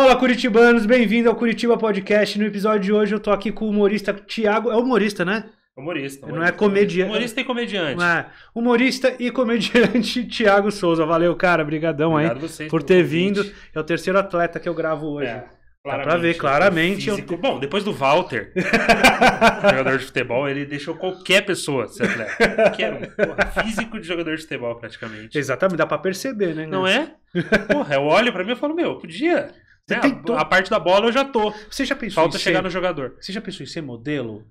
Olá, curitibanos, bem-vindo ao Curitiba Podcast. No episódio de hoje eu tô aqui com o humorista Tiago. É humorista, né? Humorista. humorista não é comediante. Humorista e comediante. Não é. Humorista e comediante Tiago Souza. Valeu, cara. Brigadão Obrigado aí vocês, por ter vindo. Convite. É o terceiro atleta que eu gravo hoje. É. Dá pra ver, né? claramente. Bom, depois do Walter, jogador de futebol, ele deixou qualquer pessoa ser atleta. Qualquer um. Porra, físico de jogador de futebol, praticamente. Exatamente, dá pra perceber, né? Não é? Porra, eu olho pra mim e falo, meu, podia você é, tentou. A parte da bola eu já tô. Você já pensou Falta chegar ser... no jogador. Você já pensou em ser modelo?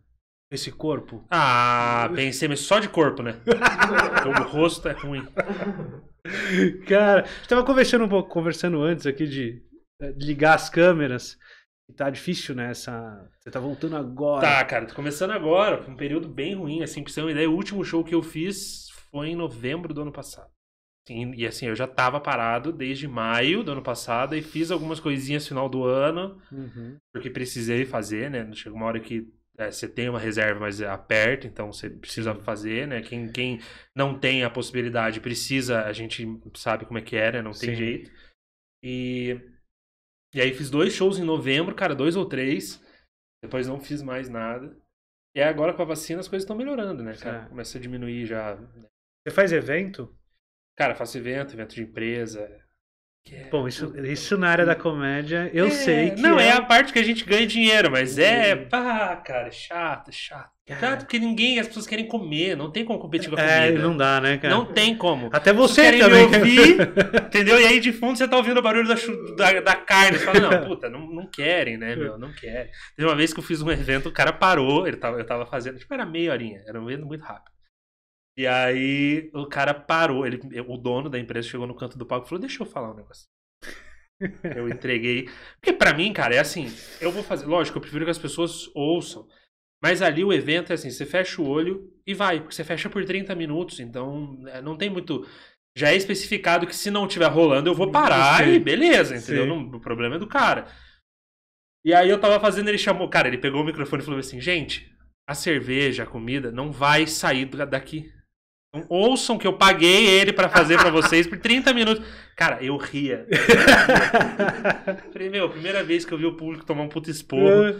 Esse corpo? Ah, pensei, mas só de corpo, né? Então, o rosto é ruim. Cara, estava conversando um pouco, conversando antes aqui eh, de ligar as câmeras. Tá difícil, né? Essa... Você tá voltando agora. Tá, cara, tô começando agora. um período bem ruim, assim, pra você ter uma ideia. O último show que eu fiz foi em novembro do ano passado. Sim, e assim, eu já estava parado desde maio do ano passado e fiz algumas coisinhas no final do ano, uhum. porque precisei fazer, né? Chega uma hora que é, você tem uma reserva, mas aperta, então você precisa fazer, né? Quem, quem não tem a possibilidade precisa, a gente sabe como é que é, né? Não tem Sim. jeito. E, e aí fiz dois shows em novembro, cara, dois ou três. Depois não fiz mais nada. E agora com a vacina as coisas estão melhorando, né, cara? Começa a diminuir já. Né? Você faz evento? Cara, faço evento, evento de empresa. É Bom, isso, isso na área da comédia, eu é, sei que. Não, é... é... a parte que a gente ganha dinheiro, mas é. Uhum. Pá, cara, é chato, é chato. É chato, porque ninguém, as pessoas querem comer, não tem como competir com a comida. É, não dá, né, cara? Não tem como. Até você também. ouvir, entendeu? E aí de fundo você tá ouvindo o barulho da, da, da carne. Você fala, não, puta, não, não querem, né, meu? Não querem. Teve uma vez que eu fiz um evento, o cara parou, ele tava, eu tava fazendo, tipo, era meia horinha, era um evento muito rápido. E aí o cara parou, ele, o dono da empresa chegou no canto do palco e falou: Deixa eu falar um negócio. eu entreguei. Porque para mim, cara, é assim: eu vou fazer. Lógico, eu prefiro que as pessoas ouçam. Mas ali o evento é assim: você fecha o olho e vai, porque você fecha por 30 minutos. Então é, não tem muito. Já é especificado que se não estiver rolando, eu vou parar Sim. e beleza, entendeu? Não, o problema é do cara. E aí eu tava fazendo, ele chamou. Cara, ele pegou o microfone e falou assim: Gente, a cerveja, a comida não vai sair daqui. Então, ouçam que eu paguei ele para fazer para vocês por 30 minutos. Cara, eu ria. Falei, meu, primeira vez que eu vi o público tomar um puto esporro. É.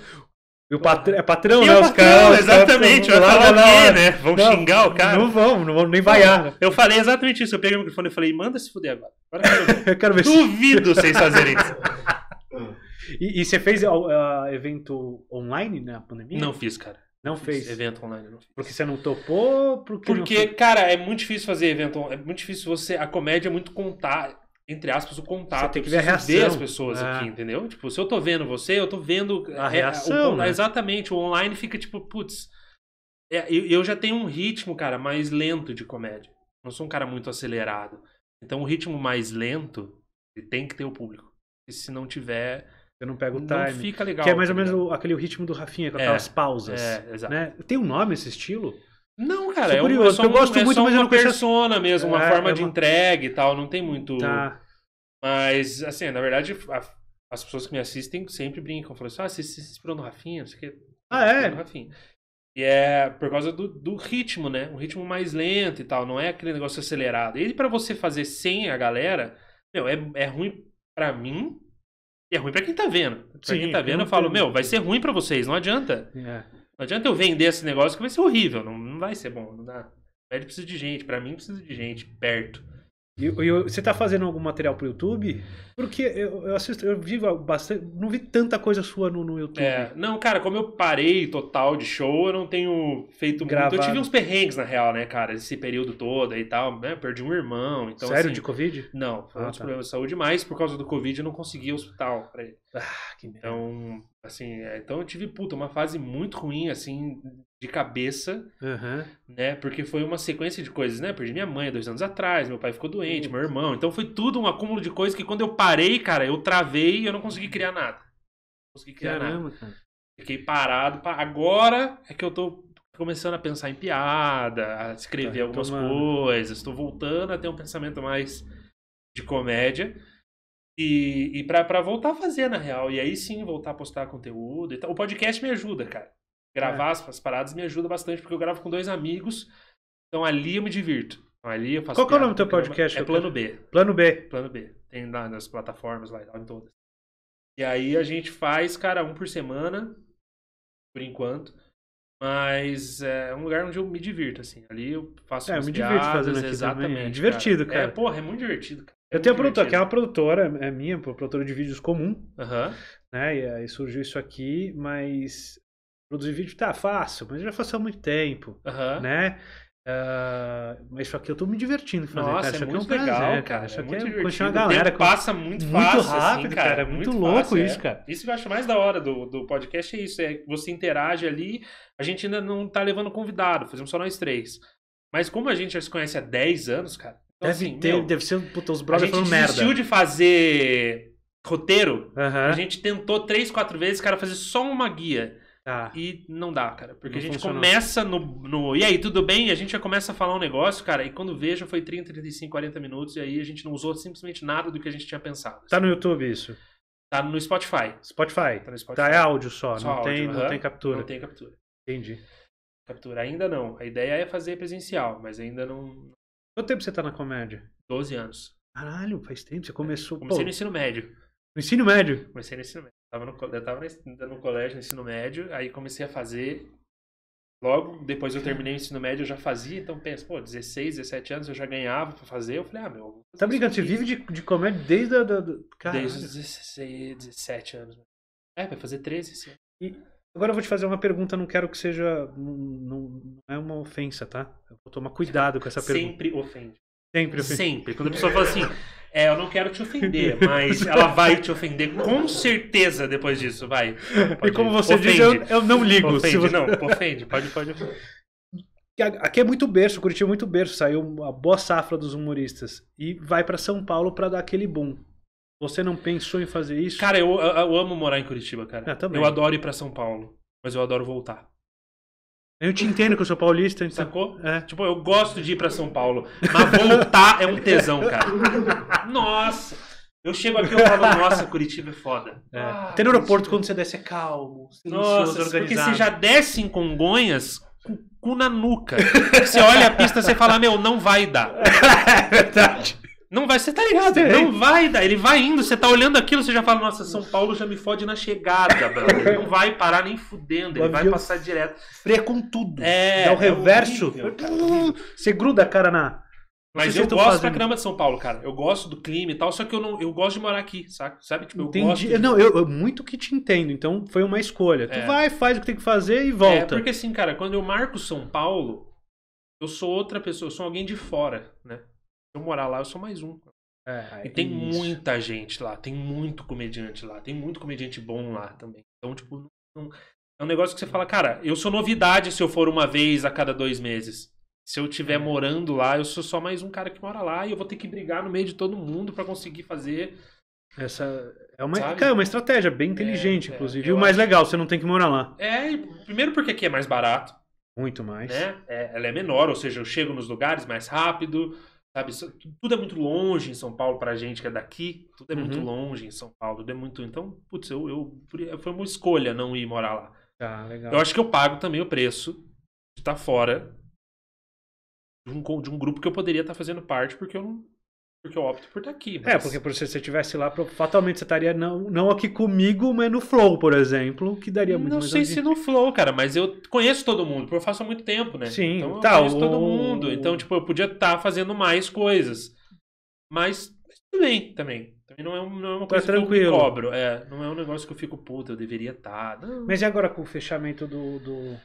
O patr é patrão, e né? Patrão, os caras. Exatamente, vai falar o quê, né? Vão não, xingar o cara. Não vão, não vão nem vaiar. Ah, eu falei exatamente isso. Eu peguei o microfone e falei, manda se fuder agora. agora eu, quero eu quero ver. Duvido vocês fazerem isso. E, e, você fez uh, evento online na né? pandemia? Não fiz, cara. Não fez. Evento online. Não. Porque você não topou? Porque, porque cara, é muito difícil fazer evento É muito difícil você. A comédia é muito contar, entre aspas, o contato. Você tem que ver a reação. ver as pessoas é. aqui, entendeu? Tipo, se eu tô vendo você, eu tô vendo. É, a reação. É, o, né? Exatamente. O online fica tipo, putz. É, eu, eu já tenho um ritmo, cara, mais lento de comédia. Não sou um cara muito acelerado. Então, o ritmo mais lento tem que ter o público. E se não tiver, você não pega o time. Não fica legal. Que é mais ou tá menos o, aquele ritmo do Rafinha, com é, aquelas é, pausas. É, exato. Né? Tem um nome esse estilo? Não, cara. é curioso, um, é um, é eu gosto é muito, mas eu não persona mesmo, uma é, forma de uma... entregue e tal. Não tem muito... Tá. Mas, assim, na verdade, a, as pessoas que me assistem sempre brincam. Falam assim, ah, você, se inspirou no Rafinha? Você que Ah, é? Rafinha. E é por causa do, do, ritmo, né? Um ritmo mais lento e tal. Não é aquele negócio acelerado. E para você fazer sem a galera, meu, é, é ruim para mim e é ruim para quem tá vendo. Pra Sim, quem tá vendo, eu falo, meu, vai ser ruim para vocês, não adianta. É. Não adianta eu vender esse negócio que vai ser horrível, não, não vai ser bom, não dá. O precisa de gente, para mim precisa de gente perto. E, você tá fazendo algum material pro YouTube? Porque eu, eu assisto, eu vivo bastante. Não vi tanta coisa sua no, no YouTube. É, não, cara, como eu parei total de show, eu não tenho feito Gravado. muito. Eu tive uns perrengues, na real, né, cara? Esse período todo e tal, né? Perdi um irmão. Então, Sério, assim, de Covid? Não, foi ah, um tá. problema de saúde, mas por causa do Covid eu não consegui hospital pra ele. Ah, que merda. Então, assim, é, então eu tive, puta, uma fase muito ruim, assim, de cabeça, uhum. né? Porque foi uma sequência de coisas, né? Perdi minha mãe dois anos atrás, meu pai ficou doente, meu irmão. Então foi tudo um acúmulo de coisas que quando eu parei, cara, eu travei e eu não consegui criar nada. Não consegui criar Caramba, nada. Cara. Fiquei parado. Pra... Agora é que eu tô começando a pensar em piada, a escrever tá algumas coisas. Estou voltando a ter um pensamento mais de comédia. E, e pra, pra voltar a fazer, na real. E aí sim, voltar a postar conteúdo. E tal. O podcast me ajuda, cara gravar é. as, paradas me ajuda bastante, porque eu gravo com dois amigos. Então ali eu me divirto. Então, ali eu faço Qual que é o nome do teu podcast? É Plano B. Plano B. Plano B. Tem lá nas plataformas lá em todas. E aí a gente faz, cara, um por semana, por enquanto. Mas é um lugar onde eu me divirto, assim. Ali eu faço É, eu me divirto fazendo aqui exatamente, também. É divertido, cara. cara. É, porra, é muito divertido, cara. É eu tenho a produtora, que é uma produtora, é minha, produtora de vídeos comum, uhum. né? E aí surgiu isso aqui, mas Produzir vídeo tá fácil, mas eu já faço há muito tempo, uhum. né? Uh, mas só que eu tô me divertindo fazendo, Nossa, é é cara. Isso é muito é um legal, prazer, cara. Isso aqui é divertido. uma galera passa muito, muito assim, rápido, assim, cara. É muito, muito louco fácil, é. isso, é. cara. Isso que eu acho mais da hora do, do podcast é isso, é você interage ali. A gente ainda não tá levando convidado, fazemos só nós três. Mas como a gente já se conhece há 10 anos, cara... Então, deve assim, ter, meu, deve ser, puta, os brothers falando merda. A gente desistiu de fazer roteiro, uhum. a gente tentou três, quatro vezes, cara, fazer só uma guia. Tá. E não dá, cara. Porque não a gente funcionou. começa no, no. E aí, tudo bem? E a gente já começa a falar um negócio, cara. E quando vejo foi 30, 35, 40 minutos. E aí a gente não usou simplesmente nada do que a gente tinha pensado. Tá no YouTube isso? Tá no Spotify. Spotify. Tá, no Spotify. tá é áudio só. só não, áudio, tem, uhum. não tem captura. Não tem captura. Entendi. Captura ainda não. A ideia é fazer presencial, mas ainda não. Quanto tempo você tá na comédia? 12 anos. Caralho, faz tempo. Você é, começou. Comecei Pô. no ensino médio. No ensino médio? Comecei no ensino médio. Tava no, eu tava no colégio, no ensino médio, aí comecei a fazer. Logo depois eu terminei o ensino médio, eu já fazia, então pensa, pô, 16, 17 anos eu já ganhava pra fazer. Eu falei, ah, meu. Tá brincando, você vive de, de comédia desde a. Da, do... Desde os 16, 17 anos. É, vai fazer 13 sim. E, Agora eu vou te fazer uma pergunta, não quero que seja. Não, não, é uma ofensa, tá? Eu vou tomar cuidado com essa pergunta. Sempre ofende. Sempre ofende. Sempre. Quando a pessoa fala assim, é, eu não quero te ofender, mas ela vai te ofender com certeza depois disso, vai. Pode, e como você diz, eu, eu não ligo. Ofende, se você... não, ofende, pode, pode. Aqui é muito berço, Curitiba é muito berço, saiu a boa safra dos humoristas. E vai para São Paulo para dar aquele boom. Você não pensou em fazer isso? Cara, eu, eu, eu amo morar em Curitiba, cara. Eu, eu adoro ir para São Paulo, mas eu adoro voltar. Eu te entendo que eu sou paulista. Então... Sacou? É. Tipo, eu gosto de ir pra São Paulo. Mas voltar é um tesão, cara. Nossa! Eu chego aqui e falo, nossa, Curitiba é foda. É. Ah, no aeroporto, quando você desce, é calmo. Nossa, organizado. porque você já desce em Congonhas com o cu na nuca. Você olha a pista e fala, meu, não vai dar. É verdade. Não vai, você tá ligado? Sei. Não vai dar. Ele vai indo, você tá olhando aquilo, você já fala, nossa, São Paulo já me fode na chegada, brother. Ele não vai parar nem fudendo, ele vai passar direto. Freia com tudo. É. é, é o reverso. É horrível, você gruda a cara na. Mas eu gosto da grama de São Paulo, cara. Eu gosto do clima e tal, só que eu não, eu gosto de morar aqui, sabe? Sabe? Tipo, eu Entendi. gosto. De... Não, eu, eu, muito que te entendo. Então foi uma escolha. É. Tu vai, faz o que tem que fazer e volta. É porque assim, cara, quando eu marco São Paulo, eu sou outra pessoa, eu sou alguém de fora, né? eu morar lá, eu sou mais um. É, e é tem isso. muita gente lá, tem muito comediante lá, tem muito comediante bom lá também. Então, tipo, não, é um negócio que você fala, cara, eu sou novidade se eu for uma vez a cada dois meses. Se eu estiver morando lá, eu sou só mais um cara que mora lá e eu vou ter que brigar no meio de todo mundo para conseguir fazer. Essa é uma, cara, é uma estratégia bem é, inteligente, é, inclusive. É, e o mais acho... legal, você não tem que morar lá. É, primeiro porque aqui é mais barato. Muito mais. Né? É, ela é menor, ou seja, eu chego nos lugares mais rápido sabe? Tudo é muito longe em São Paulo pra gente que é daqui. Tudo é uhum. muito longe em São Paulo. Tudo é muito. Então, putz, eu, eu, foi uma escolha não ir morar lá. Tá, legal. Eu acho que eu pago também o preço de estar tá fora de um, de um grupo que eu poderia estar tá fazendo parte, porque eu não, porque eu opto por estar tá aqui. É, mas... É, porque por, se você estivesse lá, fatalmente você estaria não, não aqui comigo, mas no Flow, por exemplo, que daria muito Não sei se no Flow, cara, mas eu conheço todo mundo, porque eu faço há muito tempo, né? Sim, então, eu tá, conheço o... todo mundo. Então, tipo, eu podia estar tá fazendo mais coisas. Mas, mas tudo bem também. Também não é, não é uma tá coisa tá tranquilo. que eu cobro. É, não é um negócio que eu fico, puto. eu deveria estar. Não. Mas e agora com o fechamento do, do...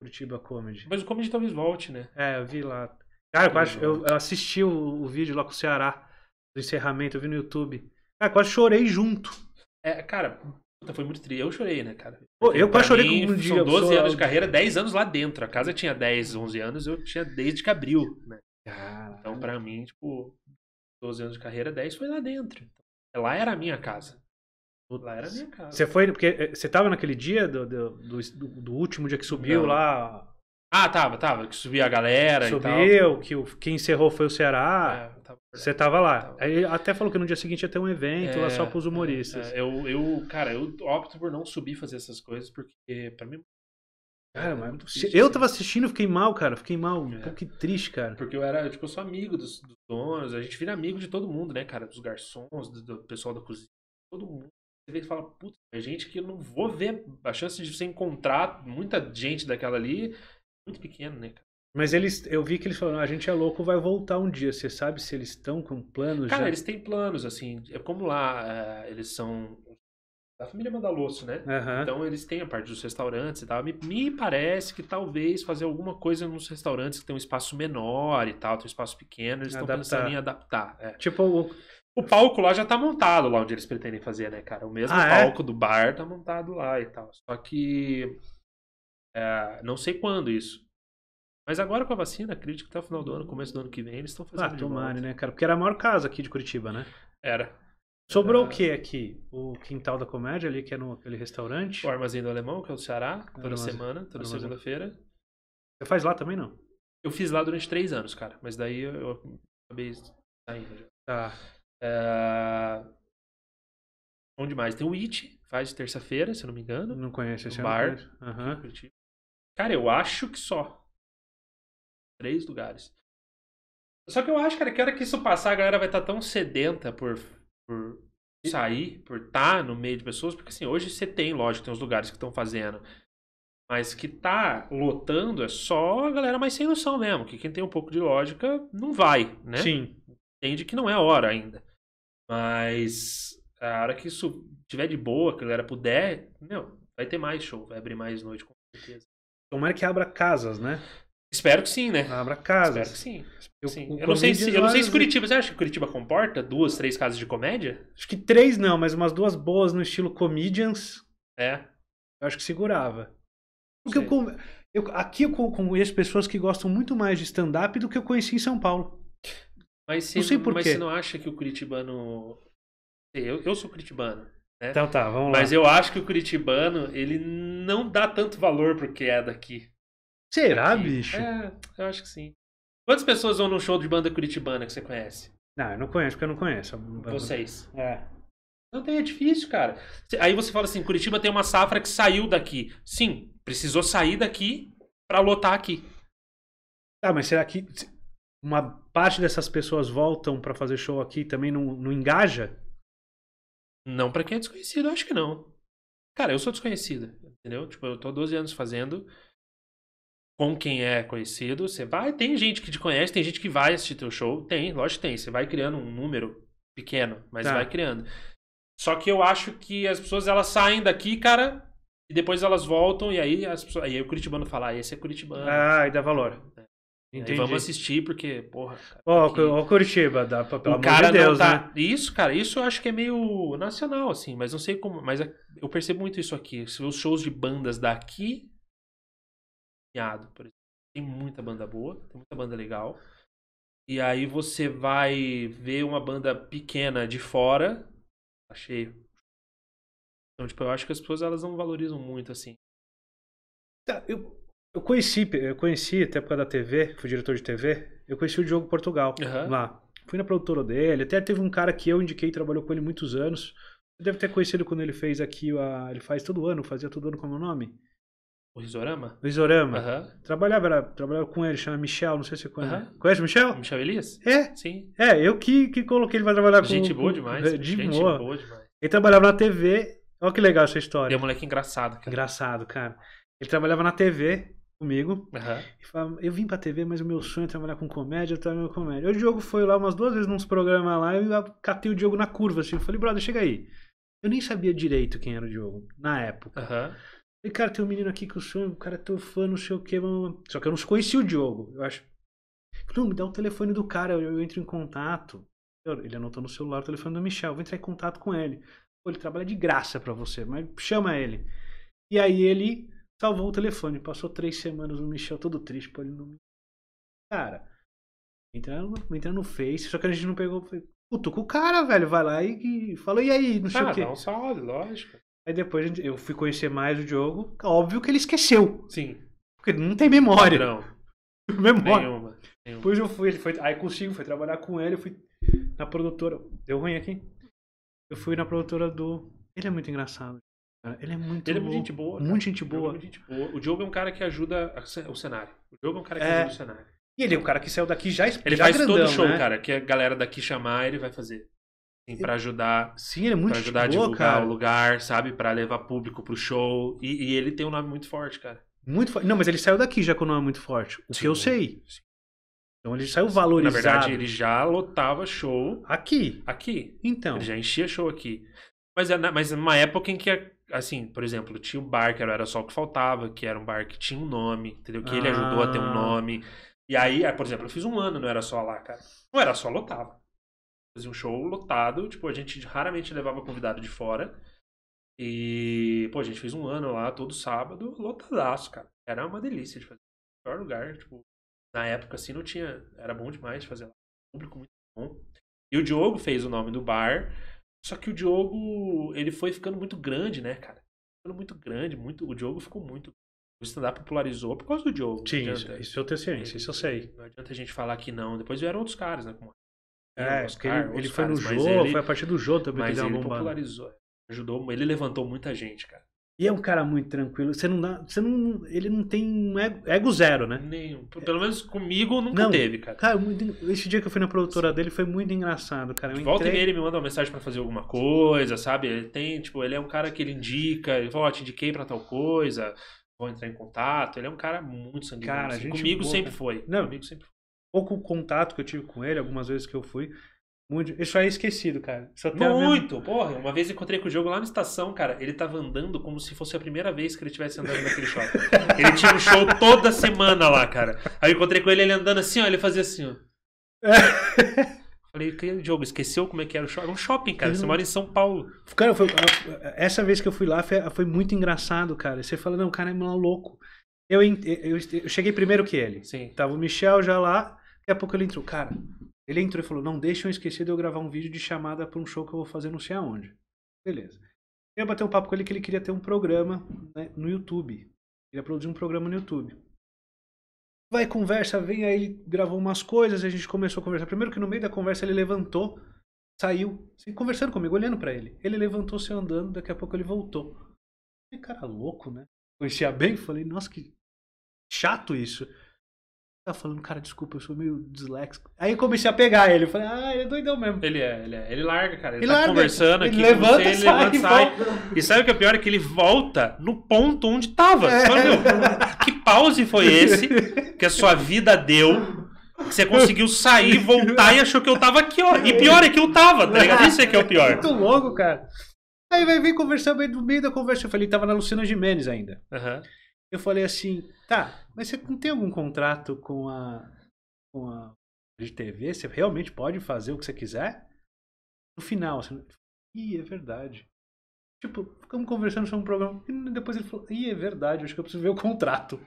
Curitiba Comedy. Mas o Comedy talvez volte, né? É, eu vi lá. Cara, eu, quase, eu, eu assisti o, o, vídeo lá com o Ceará, do encerramento, eu vi no YouTube. Cara, quase chorei junto. É, cara, puta, foi muito triste. Eu chorei, né, cara? Pô, eu quase chorei mim, com um dia. São 12 sou... anos de carreira, 10 anos lá dentro. A casa tinha 10, 11 anos, eu tinha desde que abriu, né? Caramba. Então, pra mim, tipo, 12 anos de carreira, 10 foi lá dentro. Lá era a minha casa. Lá era a minha casa. Você foi, porque eh, você tava naquele dia do, do, do, do último dia que subiu Não. lá ah, tava, tava. Que subia a galera Subiu, e tal. que o, quem encerrou foi o Ceará. É, tava, Você tava lá. Tava. Aí até falou que no dia seguinte ia ter um evento é, lá só pros é, humoristas. É, eu, eu, cara, eu opto por não subir fazer essas coisas, porque pra mim. É cara, mas é difícil. eu né? tava assistindo, fiquei mal, cara. Fiquei mal. Um pouco triste, cara. Porque eu era, tipo, eu sou amigo dos, dos, donos. A gente vira amigo de todo mundo, né, cara? Dos garçons, do, do pessoal da cozinha. Todo mundo você vê e fala, puta, é gente que eu não vou ver a chance de você encontrar muita gente daquela ali muito pequeno, né, cara? Mas eles, eu vi que eles falaram, ah, a gente é louco, vai voltar um dia. Você sabe se eles estão com planos? Cara, já? eles têm planos, assim. É como lá, uh, eles são da família Mandalosso, né? Uhum. Então eles têm a parte dos restaurantes e tal. Me, me, parece que talvez fazer alguma coisa nos restaurantes que tem um espaço menor e tal, tem um espaço pequeno, eles estão pensando em adaptar. É. Tipo, o... o palco lá já tá montado lá onde eles pretendem fazer, né, cara? O mesmo ah, é? palco é? do bar tá montado lá e tal. Só que é, não sei quando isso. Mas agora com a vacina, acredito que até o final do ano, hum. começo do ano que vem, eles estão fazendo. Ah, tomara, né, cara? Porque era a maior casa aqui de Curitiba, né? Era. Sobrou era... o eh, que aqui? O Quintal da Comédia, ali, que é no aquele restaurante. O Armazém do Alemão, que é o Ceará, é, toda Armazém. semana, toda segunda-feira. Você faz lá também, não? Eu fiz lá durante três anos, cara. Mas daí eu acabei saindo. Tá. É... Onde mais? Tem o It, faz terça-feira, se não me engano. Não conheço esse bar. Não uhum. Cara, eu acho que só. Três lugares. Só que eu acho, cara, que a hora que isso passar, a galera vai estar tá tão sedenta por, por sair, por estar tá no meio de pessoas, porque assim, hoje você tem, lógico, tem os lugares que estão fazendo. Mas que tá lotando é só a galera mais sem noção mesmo, que quem tem um pouco de lógica não vai, né? Sim. Entende que não é hora ainda. Mas a hora que isso tiver de boa, que a galera puder, meu, vai ter mais show, vai abrir mais noite, com certeza. Tomara que abra casas, né? Espero que sim, né? Abra casas. Espero que sim. Eu, sim. eu não sei se, eu não sei se Curitiba. Você acha que Curitiba comporta duas, três casas de comédia? Acho que três não, mas umas duas boas no estilo comedians. É. Eu acho que segurava. Porque eu, eu, aqui eu conheço pessoas que gostam muito mais de stand-up do que eu conheci em São Paulo. Mas você não, sei por quê. você não acha que o curitibano. Eu, eu sou curitibano. Né? Então tá, vamos lá. Mas eu acho que o curitibano, ele não dá tanto valor pro que é daqui. Será, daqui. bicho? É, eu acho que sim. Quantas pessoas vão num show de banda curitibana que você conhece? Não, eu não conheço, porque eu não conheço. Vocês. É. Não tem, é difícil, cara. Aí você fala assim, Curitiba tem uma safra que saiu daqui. Sim, precisou sair daqui para lotar aqui. Ah, mas será que uma parte dessas pessoas voltam para fazer show aqui também não, não engaja? Não para quem é desconhecido, acho que não. Cara, eu sou desconhecida, entendeu? Tipo, eu tô 12 anos fazendo com quem é conhecido, você vai, tem gente que te conhece, tem gente que vai assistir teu show, tem, lógico que tem, você vai criando um número pequeno, mas tá. vai criando. Só que eu acho que as pessoas elas saem daqui, cara, e depois elas voltam e aí as pessoas, aí o curitibano fala, ah, esse é curitibano. Ah, e dá valor. Entendi. vamos assistir, porque, porra. Ó, oh, que... oh, Curitiba, dá pra, pelo o cara de Deus, não tá... né? Isso, cara, isso eu acho que é meio nacional, assim, mas não sei como. Mas é, eu percebo muito isso aqui. Os shows de bandas daqui. Por exemplo. Tem muita banda boa, tem muita banda legal. E aí você vai ver uma banda pequena de fora. Tá cheio. Então, tipo, eu acho que as pessoas elas não valorizam muito, assim. Tá, eu, eu conheci, eu conheci, até época da TV, fui diretor de TV, eu conheci o Diogo Portugal uhum. lá. Fui na produtora dele, até teve um cara que eu indiquei, e trabalhou com ele muitos anos. Você deve ter conhecido quando ele fez aqui, a, ele faz todo ano, fazia todo ano como é o nome? O Risorama? O Risorama. Uhum. Trabalhava, era, trabalhava com ele, chama Michel, não sei se você conhece. Uhum. Conhece o Michel? Michel Elias? É. Sim. É, eu que, que coloquei ele pra trabalhar gente com Gente boa demais. Com, de gente boa. boa demais. Ele trabalhava na TV, olha que legal essa história. Ele é moleque engraçado, cara. Engraçado, cara. Ele trabalhava na TV comigo. Uhum. E falava, eu vim pra TV, mas o meu sonho é trabalhar com comédia, eu trabalho com comédia. O Diogo foi lá umas duas vezes nos programas lá eu catei o Diogo na curva, assim. Eu falei, brother, chega aí. Eu nem sabia direito quem era o Diogo, na época. Uhum. Falei, cara, tem um menino aqui que o sonho, o cara é teu fã, não sei o quê. Mano. Só que eu não conhecia o Diogo, eu acho. Não, me dá o um telefone do cara, eu, eu entro em contato. Ele anotou no celular o telefone do Michel, eu vou entrar em contato com ele. Pô, ele trabalha de graça para você, mas chama ele. E aí ele Salvou o telefone. Passou três semanas o Michel, todo triste, pô, ele não. Cara, entrando, entrando no Face, só que a gente não pegou. Puto com o cara, velho, vai lá e, e falou, e aí, não sei o ah, quê. Não, salve, lógico. Aí depois gente, eu fui conhecer mais o Diogo. Óbvio que ele esqueceu. Sim. Porque não tem memória. Não. memória. Nenhuma. Nenhuma. Depois eu fui, ele foi, aí consigo, fui trabalhar com ele, eu fui na produtora. Deu ruim aqui? Eu fui na produtora do. Ele é muito engraçado. Ele é muito Ele é muito gente boa. Muito gente é boa. O Diogo é, gente boa. o Diogo é um cara que ajuda o cenário. O Diogo é um cara que é... ajuda o cenário. E ele é um cara que saiu daqui já Ele já faz grandão, todo o show, né? cara. Que a galera daqui chamar, ele vai fazer. Sim, pra ajudar. Sim, ele é muito Pra ajudar a divulgar cara. o lugar, sabe? Pra levar público pro show. E, e, ele tem um nome muito forte, cara. Muito forte. Não, mas ele saiu daqui já com o nome muito forte. O Sim. que eu sei. Sim. Então ele saiu valorizado. Na verdade, ele já lotava show. Aqui. Aqui. Então. Ele já enchia show aqui. Mas é, na, mas é uma época em que a assim, por exemplo, tinha o bar que era só o que faltava, que era um bar que tinha um nome, entendeu? Que ele ah. ajudou a ter um nome. E aí, é, por exemplo, eu fiz um ano, não era só lá, cara. Não era só lotava. Fazia um show lotado, tipo, a gente raramente levava convidado de fora. E, pô, a gente fez um ano lá, todo sábado, lotadaço, cara. Era uma delícia de fazer. O melhor lugar, tipo, na época, assim, não tinha. Era bom demais fazer lá. Público muito bom. E o Diogo fez o nome do bar. Só que o Diogo, ele foi ficando muito grande, né, cara? Ficando muito grande, muito, o Diogo ficou muito. O stand-up popularizou por causa do Diogo. Sim, isso, isso eu tenho ciência, isso eu sei. Não adianta a gente falar que não. Depois vieram outros caras, né? Como é, Oscar, ele, ele foi caras, no jogo, foi a partir do jogo também mas que ele, ele popularizou. Ajudou, ele levantou muita gente, cara. E é um cara muito tranquilo. Você não dá. Você não, ele não tem um ego, ego zero, né? Nenhum. Pelo menos comigo nunca não, teve, cara. Cara, muito, esse dia que eu fui na produtora Sim. dele foi muito engraçado, cara. Eu volta entrei... e ele me manda uma mensagem para fazer alguma coisa, sabe? Ele tem, tipo, ele é um cara que ele indica, ele fala, oh, te indiquei pra tal coisa, vou entrar em contato. Ele é um cara muito sanguíneo. Cara, assim. comigo, sempre foi. Não, comigo sempre foi. Pouco contato que eu tive com ele, algumas vezes que eu fui. Muito. Isso é esquecido, cara. Muito, mesma... porra. Uma vez encontrei com o jogo lá na estação, cara. Ele tava andando como se fosse a primeira vez que ele tivesse andando naquele shopping. ele tinha um show toda semana lá, cara. Aí eu encontrei com ele, ele andando assim, ó. Ele fazia assim, ó. É. Falei, que jogo? Esqueceu como é que era o shopping? Era é um shopping, cara. Você uhum. mora em São Paulo. Cara, foi... essa vez que eu fui lá foi, foi muito engraçado, cara. Você fala, não, o cara é maluco. Eu, eu, eu cheguei primeiro que ele. Sim. Tava o Michel já lá. Daqui a pouco ele entrou. Cara, ele entrou e falou: Não deixe eu esquecer de eu gravar um vídeo de chamada para um show que eu vou fazer não sei aonde. Beleza. Eu bati um papo com ele que ele queria ter um programa né, no YouTube. Queria produzir um programa no YouTube. Vai, conversa, vem. Aí ele gravou umas coisas, a gente começou a conversar. Primeiro que no meio da conversa ele levantou, saiu, assim, conversando comigo, olhando para ele. Ele levantou, se andando, daqui a pouco ele voltou. Que cara louco, né? Conhecia bem, falei: Nossa, que chato isso. Tá falando, cara, desculpa, eu sou meio disléxico. Aí comecei a pegar ele. Eu falei, ah, ele é doidão mesmo. Ele é, ele é. Ele larga, cara. Ele, ele tá larga, conversando ele aqui. Levanta, você, ele levanta, sai. E sabe o que é pior? É que ele volta no ponto onde tava. É. Fala, meu, que pause foi esse que a sua vida deu? Que você conseguiu sair, voltar e achou que eu tava aqui, ó. E pior é que eu tava, tá ligado? Isso é que é o pior. Muito louco, cara. Aí vai vir conversando, no meio da conversa, eu falei, tava na Luciana Jimenez ainda. Uhum. Eu falei assim, tá, mas você não tem algum contrato com a, com a de TV? Você realmente pode fazer o que você quiser? No final, assim, ih, é verdade. Tipo, ficamos conversando sobre um programa e depois ele falou, ih, é verdade, acho que eu preciso ver o contrato.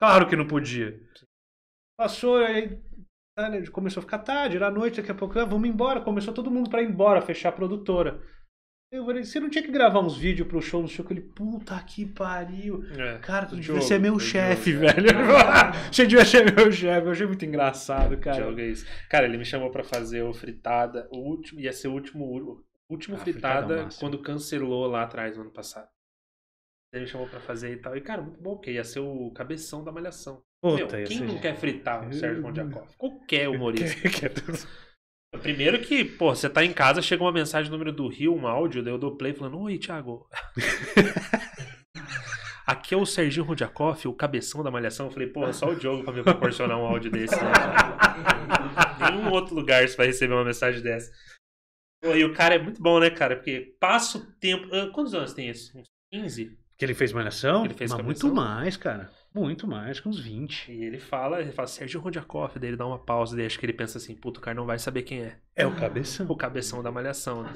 Claro que não podia. Passou, aí né, começou a ficar tarde, era noite, daqui a pouco, ah, vamos embora. Começou todo mundo para ir embora, fechar a produtora. Eu falei, você não tinha que gravar uns vídeos pro show do seu? Ele, puta que pariu. É, cara, tu devia ser meu chefe, é. velho. Você devia ser meu chefe. Eu achei muito engraçado, cara. Joga é isso. Cara, ele me chamou pra fazer o Fritada, o último, ia ser o último, último ah, Fritada, fritada é quando cancelou lá atrás, no ano passado. Ele me chamou pra fazer e tal. E, cara, muito bom, porque ia ser o cabeção da malhação. Puta, Meu, quem não quer fritar o Sérgio Mondiacoff? Qualquer humorista. Primeiro que, pô, você tá em casa, chega uma mensagem número do Rio, um áudio, daí eu dou play falando, oi, Thiago. Aqui é o Serginho Rodjakoff, o cabeção da malhação. Eu falei, porra, só o Diogo pra me proporcionar um áudio desse, né? Nenhum outro lugar você vai receber uma mensagem dessa. Pô, e o cara é muito bom, né, cara? Porque passa o tempo. Ah, quantos anos tem esse? Uns 15? Que ele fez malhação? ele fez Mas muito mais, cara. Muito mais, que uns 20. E ele fala, ele fala Sérgio Rondiakoff, daí ele dá uma pausa, daí acho que ele pensa assim, puto, o cara não vai saber quem é. É o cabeção. O cabeção da malhação. Né?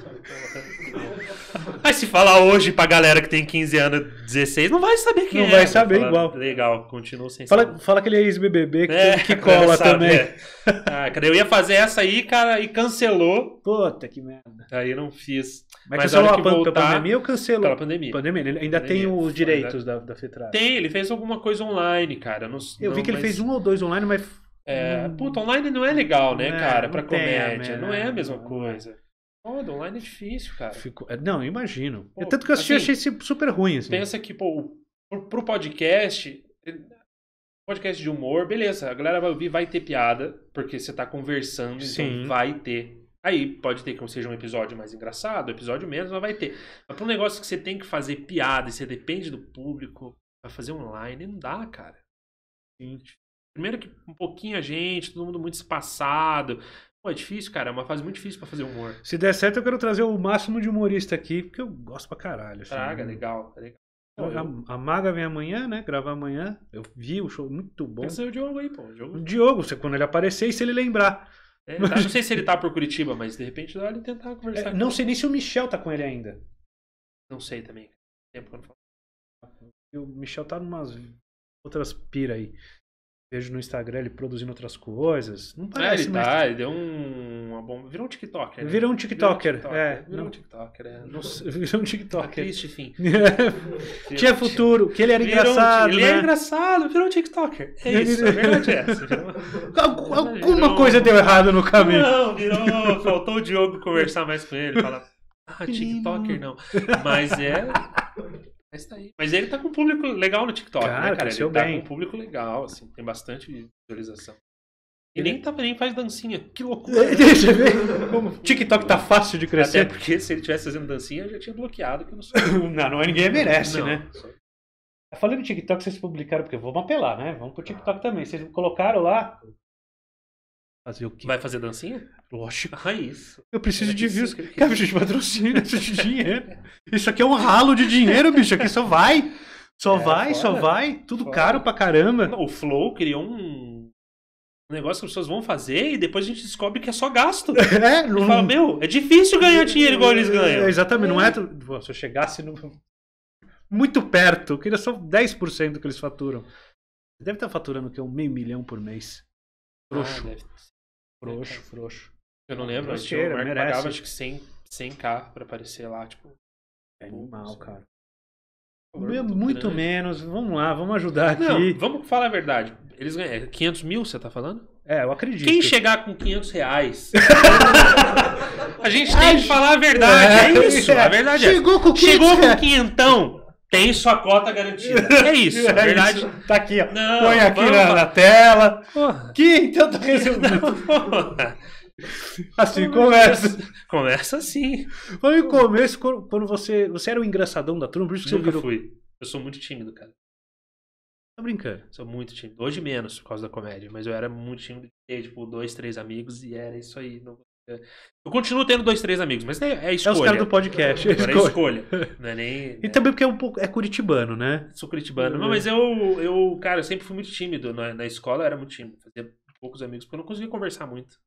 Mas se falar hoje pra galera que tem 15 anos, 16, não vai saber quem não é. Não vai né? saber fala, igual. Legal, continua sem fala, saber. Fala aquele é ex-BBB que, é, que cola também. É. Ah, eu ia fazer essa aí, cara, e cancelou. Puta que merda. Aí não fiz. Mas, Mas cancelou é a pan voltar, pandemia ou cancelou? Pela pandemia. Pandemia, ele ainda pandemia. tem os direitos né? da, da FETRAD. Tem, ele fez alguma coisa online, cara. Não, eu não, vi que mas... ele fez um ou dois online, mas é, hum. Puta, online não é legal, né, cara, pra comédia. É, não é a né, mesma coisa. Foda, online é difícil, cara. Fico... É, não, imagino. Pô, Tanto que eu assisti assim, achei super ruim. Assim. Pensa que, pô, pro, pro podcast, eh, podcast de humor, beleza, a galera vai ouvir, vai ter piada, porque você tá conversando, então Sim. então vai ter. Aí pode ter que seja um episódio mais engraçado, episódio menos, mas vai ter. Mas pra um negócio que você tem que fazer piada e você depende do público, pra fazer online, não dá, cara. Gente. Primeiro que um pouquinho gente, todo mundo muito espaçado. Pô, é difícil, cara. É uma fase muito difícil para fazer humor. Se der certo, eu quero trazer o máximo de humorista aqui, porque eu gosto pra caralho. Assim, Traga, né? legal, tá legal. A, a Maga vem amanhã, né? Gravar amanhã. Eu vi o show, muito bom. Pensa o Diogo aí, pô. O Diogo, o Diogo você, quando ele aparecer e se ele lembrar. É, tá, não sei se ele tá por Curitiba, mas de repente dá ele tentar é, conversar. É, não ele. sei nem se o Michel tá com ele ainda. Não sei também. Tempo que eu não falo. O Michel tá numas outras pira aí. Vejo no Instagram ele produzindo outras coisas. Não é, parece, é, ele mais... tá, ele deu um, uma bomba. Virou um TikToker. Né? Virou um TikToker, virou um TikToker. é. Virou um TikToker, é. virou um TikToker. Tá triste, enfim. Tinha futuro, que ele era virou engraçado. Um... Ele é era né? engraçado, virou um TikToker. É isso, a é verdade é essa. Virou... É alguma virou... coisa deu errado no caminho. Não, virou. Faltou o Diogo conversar mais com ele, falar. Ah, TikToker não. Mas é. Mas, é tá aí. Mas ele tá com um público legal no TikTok, cara, né, cara? Tá ele tá bem. com um público legal, assim, tem bastante visualização. E nem, tá, nem faz dancinha. Que loucura. Né? Deixa eu ver. Como? TikTok tá fácil de crescer. Até porque se ele tivesse fazendo dancinha, eu já tinha bloqueado. Que eu não, sou... não, não, ninguém merece, não, né? Só... Falando em TikTok, vocês publicaram, porque vamos apelar, né? Vamos pro TikTok também. Vocês colocaram lá Fazer o quê? Vai fazer dancinha? Lógico. Ah, isso. Eu preciso Era é de views. Que Cara, preciso de patrocínio, de dinheiro. Isso aqui é um ralo de dinheiro, bicho. Aqui só vai. Só é, vai, fora. só vai. Tudo fora. caro pra caramba. Não, o Flow criou um negócio que as pessoas vão fazer e depois a gente descobre que é só gasto. É, não... fala, meu, é difícil ganhar dinheiro igual eles é, ganham. É, exatamente, é. não é. é. Se eu chegasse no... muito perto, que era só 10% que eles faturam. Deve estar faturando que é um meio milhão por mês. Ah, deve Frouxo, frouxo. Eu não lembro, mas o Mark merece. pagava acho que 100, 100k pra aparecer lá, tipo. É animal, cara. Muito, muito menos, vamos lá, vamos ajudar não, aqui. vamos falar a verdade. Eles ganham 500 é mil, você tá falando? É, eu acredito. Quem chegar com 500 reais. a gente tem que falar a verdade, é, é isso. É. A verdade é. Chegou com 500 Chegou com quinhentão tem sua cota garantida. É isso, é verdade. Isso. Tá aqui, ó. Não, Põe aqui na, na, tela. Porra. Que então, tá resolver. Assim, começa. Começa assim. Foi no começo, quando, você. Você era o engraçadão da turma, por isso que Nunca você virou... fui. Eu sou muito tímido, cara. Tá brincando? Sou muito tímido. Hoje menos por causa da comédia, mas eu era muito tímido. Ter, tipo, dois, três amigos e era isso aí. Não eu continuo tendo dois, três amigos, mas é, é escolha. É os caras do podcast. É escolha. É escolha. Não é nem, e também porque é, um pouco, é curitibano, né? Sou curitibano. Mas é. eu, eu, cara, eu sempre fui muito tímido. Na, na escola eu era muito tímido. Fazia poucos amigos, porque eu não conseguia conversar muito.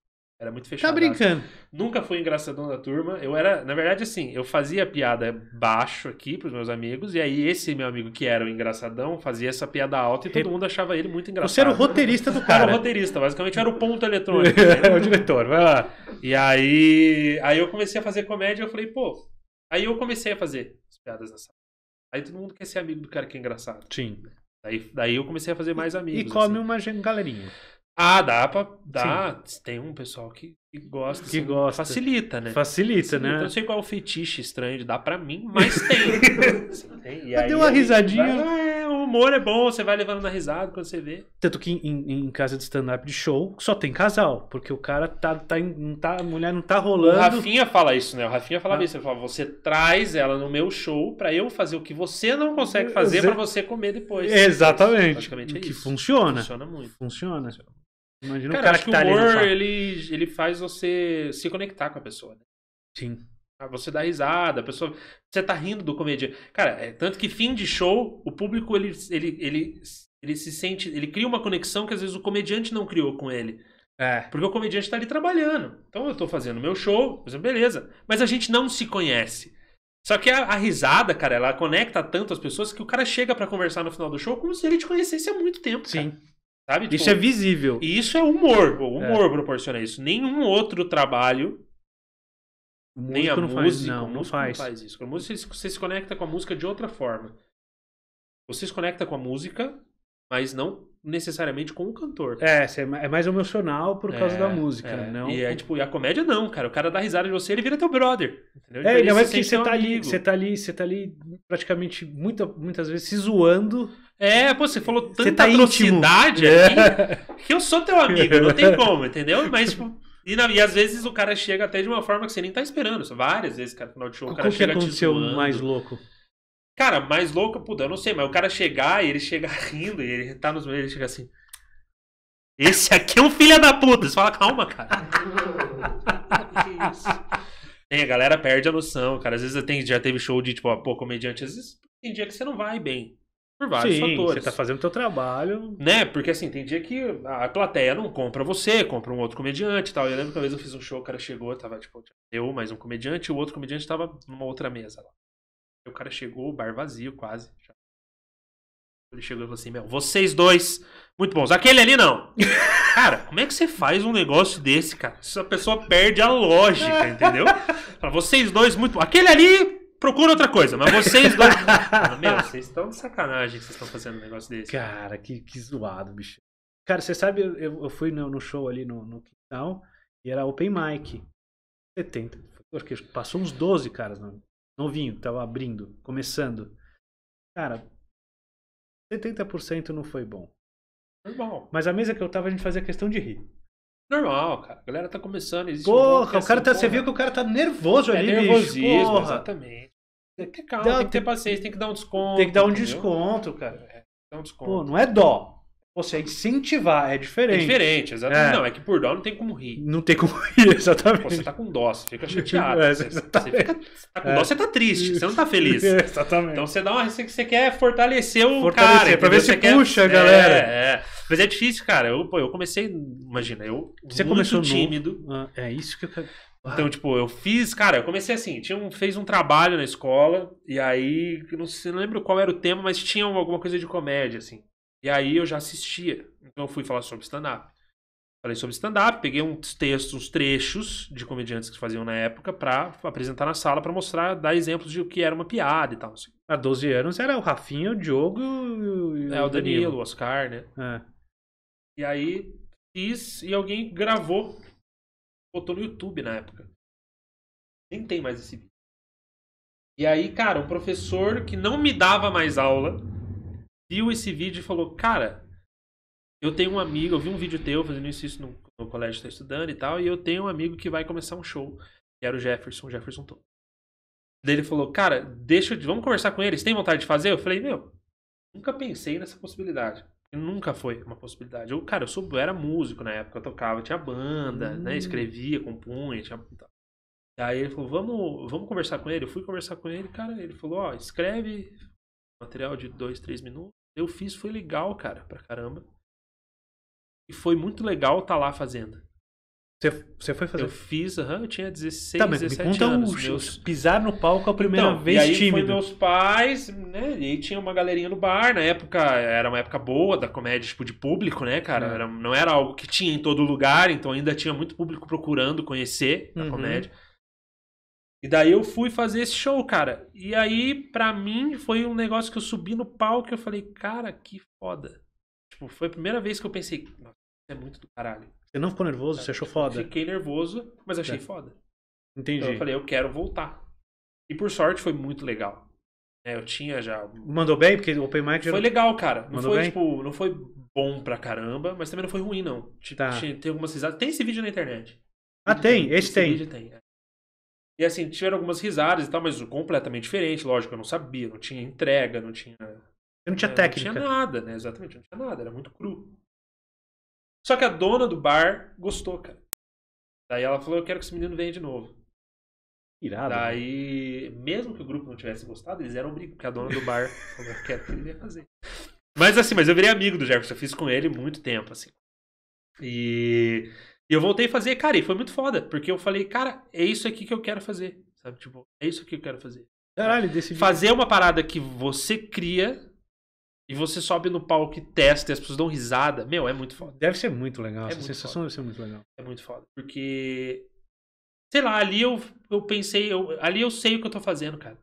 Era muito fechado. Tá brincando. Nunca fui engraçadão da turma. Eu era, na verdade, assim, eu fazia piada baixo aqui pros meus amigos, e aí esse meu amigo que era o engraçadão fazia essa piada alta e todo mundo achava ele muito engraçado. Você era o roteirista do cara. Era o roteirista, basicamente era o ponto eletrônico. era o diretor, vai lá. E aí, aí eu comecei a fazer comédia, eu falei, pô. Aí eu comecei a fazer as piadas na sala. Aí todo mundo quer ser amigo do cara que é engraçado. Sim. Daí, daí eu comecei a fazer mais amigos. E come assim. uma galerinha. Ah, dá pra. Dá. Sim. Tem um pessoal que, que gosta. Que assim, gosta. Facilita, né? Facilita, Facilita né? Eu não sei qual é o fetiche estranho de dar pra mim, mas tem. tem. E aí, deu uma risadinha. Vai, é, o humor é bom, você vai levando na risada quando você vê. Tanto que em, em casa de stand-up de show só tem casal, porque o cara tá. tá, tá a mulher não tá rolando. O Rafinha fala isso, né? O Rafinha fala ah. isso. Ele fala: você traz ela no meu show pra eu fazer o que você não consegue fazer você... pra você comer depois. Exatamente. Basicamente é que isso. funciona. Funciona muito. Funciona. funciona. Imagina cara, o cara acho que, que tá o humor, ele, ele faz você se conectar com a pessoa. Né? Sim. Ah, você dá risada, a pessoa. Você tá rindo do comediante. Cara, é, tanto que fim de show, o público ele, ele, ele, ele se sente. Ele cria uma conexão que às vezes o comediante não criou com ele. É. Porque o comediante tá ali trabalhando. Então eu tô fazendo meu show, beleza. Mas a gente não se conhece. Só que a, a, risada, cara, ela conecta tanto as pessoas que o cara chega para conversar no final do show como se ele te conhecesse há muito tempo. Sim. Cara. Sabe? Tipo, isso é visível. E isso é humor. O é. humor é. proporciona isso. Nenhum outro trabalho. nem a não música. Faz, não, não faz. não faz isso. A música, você, se conecta com a música de outra forma. Você se conecta com a música, mas não necessariamente com o cantor. É, é, é mais emocional por causa é, da música, é. não. E é tipo, e a comédia não, cara. O cara dá risada de você, ele vira teu brother. Entendeu? É, então ainda mais que você tá, ali, você tá ali, você tá ali praticamente muita, muitas vezes se zoando. É, pô, você falou tanta você tá atrocidade é. aqui que eu sou teu amigo, não tem como, entendeu? Mas, tipo, e, não, e, às vezes o cara chega até de uma forma que você nem tá esperando. Várias vezes, cara, no final de show, o cara Qual chega que aconteceu te mais louco? Cara, mais louco, puta, eu não sei, mas o cara chegar e ele chega rindo e ele tá nos ele chega assim. Esse aqui é um filho da puta. Você fala, calma, cara. que isso? Tem, a galera perde a noção, cara. Às vezes tem, já teve show de, tipo, pô, comediante, às vezes tem dia que você não vai bem. Por vários Sim, fatores. Você está fazendo o seu trabalho. Né? Porque assim, tem dia que a plateia não compra você, compra um outro comediante e tal. Eu lembro que uma vez eu fiz um show, o cara chegou, tava tipo, eu mais um comediante, e o outro comediante tava numa outra mesa lá. E o cara chegou, o bar vazio quase. Ele chegou e falou assim: Meu, vocês dois, muito bons. Aquele ali não. cara, como é que você faz um negócio desse, cara? Se a pessoa perde a lógica, entendeu? Fala, vocês dois, muito Aquele ali, Procura outra coisa, mas vocês dois. Meu, vocês estão de sacanagem que vocês estão fazendo um negócio desse. Cara, que, que zoado, bicho. Cara, você sabe, eu, eu fui no, no, show ali no, no quintal e era open mic. 70. Passou uns 12 caras, mano. Novinho, tava abrindo, começando. Cara, 70% não foi bom. Normal. Mas a mesa que eu tava, a gente fazia questão de rir. Normal, cara. A galera tá começando. porra, um é o cara assim, tá, porra. você viu que o cara tá nervoso é ali, nervosismo, bicho. Porra. exatamente tem que ter calma, dá, tem que ter paciência, tem que dar um desconto. Tem que dar um entendeu? desconto, cara. É, dá um desconto. Pô, não é dó. Você incentivar, é diferente. É diferente, exatamente. É. Não, é que por dó não tem como rir. Não tem como rir, exatamente. Pô, você tá com dó, você fica chateado. É, você, você, fica, tá com é. dó, você tá triste, você não tá feliz. exatamente. Então você dá uma receita que você quer fortalecer o fortalecer, cara. Pra ver se você puxa, galera. É, é. Mas é difícil, cara. Eu, pô, eu comecei, imagina, eu você muito começou tímido. No... Ah, é isso que eu quero. Então, tipo, eu fiz, cara, eu comecei assim, tinha um, fez um trabalho na escola, e aí, não sei, não lembro qual era o tema, mas tinha alguma coisa de comédia, assim. E aí eu já assistia. Então eu fui falar sobre stand-up. Falei sobre stand-up, peguei uns textos, uns trechos de comediantes que faziam na época pra apresentar na sala pra mostrar, dar exemplos de o que era uma piada e tal. Assim. Há 12 anos era o Rafinha, o Diogo e o, é, o Danilo, o Oscar, né? É. E aí fiz e alguém gravou botou no YouTube na época. Nem tem mais esse vídeo. E aí, cara, um professor que não me dava mais aula viu esse vídeo e falou: Cara, eu tenho um amigo, eu vi um vídeo teu fazendo isso, isso no, no colégio, estou tá estudando e tal, e eu tenho um amigo que vai começar um show, que era o Jefferson, o Jefferson Tom. Daí ele falou: Cara, deixa eu, vamos conversar com eles, tem vontade de fazer? Eu falei: Meu, nunca pensei nessa possibilidade nunca foi uma possibilidade. Eu, cara, eu sou, eu era músico na época, eu tocava, tinha banda, né, hum. né? Escrevia, compunha, tinha. Aí ele falou, vamos, vamos conversar com ele. Eu fui conversar com ele, cara, ele falou, ó, escreve material de dois, três minutos. Eu fiz, foi legal, cara, pra caramba. E foi muito legal estar tá lá fazendo. Você, você foi fazer? Eu fiz, uhum, eu tinha 16, tá, mas 17 me conta anos. Os, meus... Pisar no palco a primeira então, vez e aí tímido. Foi meus pais, né? E aí tinha uma galerinha no bar, na época era uma época boa da comédia, tipo, de público, né, cara? Uhum. Era, não era algo que tinha em todo lugar, então ainda tinha muito público procurando conhecer a uhum. comédia. E daí eu fui fazer esse show, cara. E aí, pra mim, foi um negócio que eu subi no palco e eu falei, cara, que foda. Tipo, foi a primeira vez que eu pensei, nossa, isso é muito do caralho. Você não ficou nervoso? Você achou foda? Fiquei nervoso, mas achei é. foda. Então, Entendi. Então eu falei, eu quero voltar. E por sorte foi muito legal. É, eu tinha já. Mandou bem? Porque o Open Mic já. Foi legal, cara. Não Mandou foi, bem? tipo, não foi bom pra caramba, mas também não foi ruim, não. tá. tinha, tem algumas risadas. Tem esse vídeo na internet. Ah, tem? tem. Esse, esse tem. Vídeo tem. É. E assim, tiveram algumas risadas e tal, mas completamente diferente, lógico, eu não sabia, não tinha entrega, não tinha. Eu não tinha é, técnica. Não tinha nada, né? Exatamente, não tinha nada, era muito cru. Só que a dona do bar gostou, cara. Daí ela falou: Eu quero que esse menino venha de novo. Irado. Daí, né? mesmo que o grupo não tivesse gostado, eles eram brincos, porque a dona do bar falou: Eu quero que ele venha fazer. Mas assim, mas eu virei amigo do Jefferson, eu fiz com ele muito tempo, assim. E, e eu voltei a fazer, cara, e foi muito foda, porque eu falei, cara, é isso aqui que eu quero fazer, sabe? Tipo, é isso que eu quero fazer. Caralho, decidi. Fazer uma parada que você cria e você sobe no palco e testa e as pessoas dão risada. Meu, é muito foda. Deve ser muito legal. É essa muito sensação foda. deve ser muito legal. É muito foda. Porque, sei lá, ali eu, eu pensei, eu, ali eu sei o que eu tô fazendo, cara.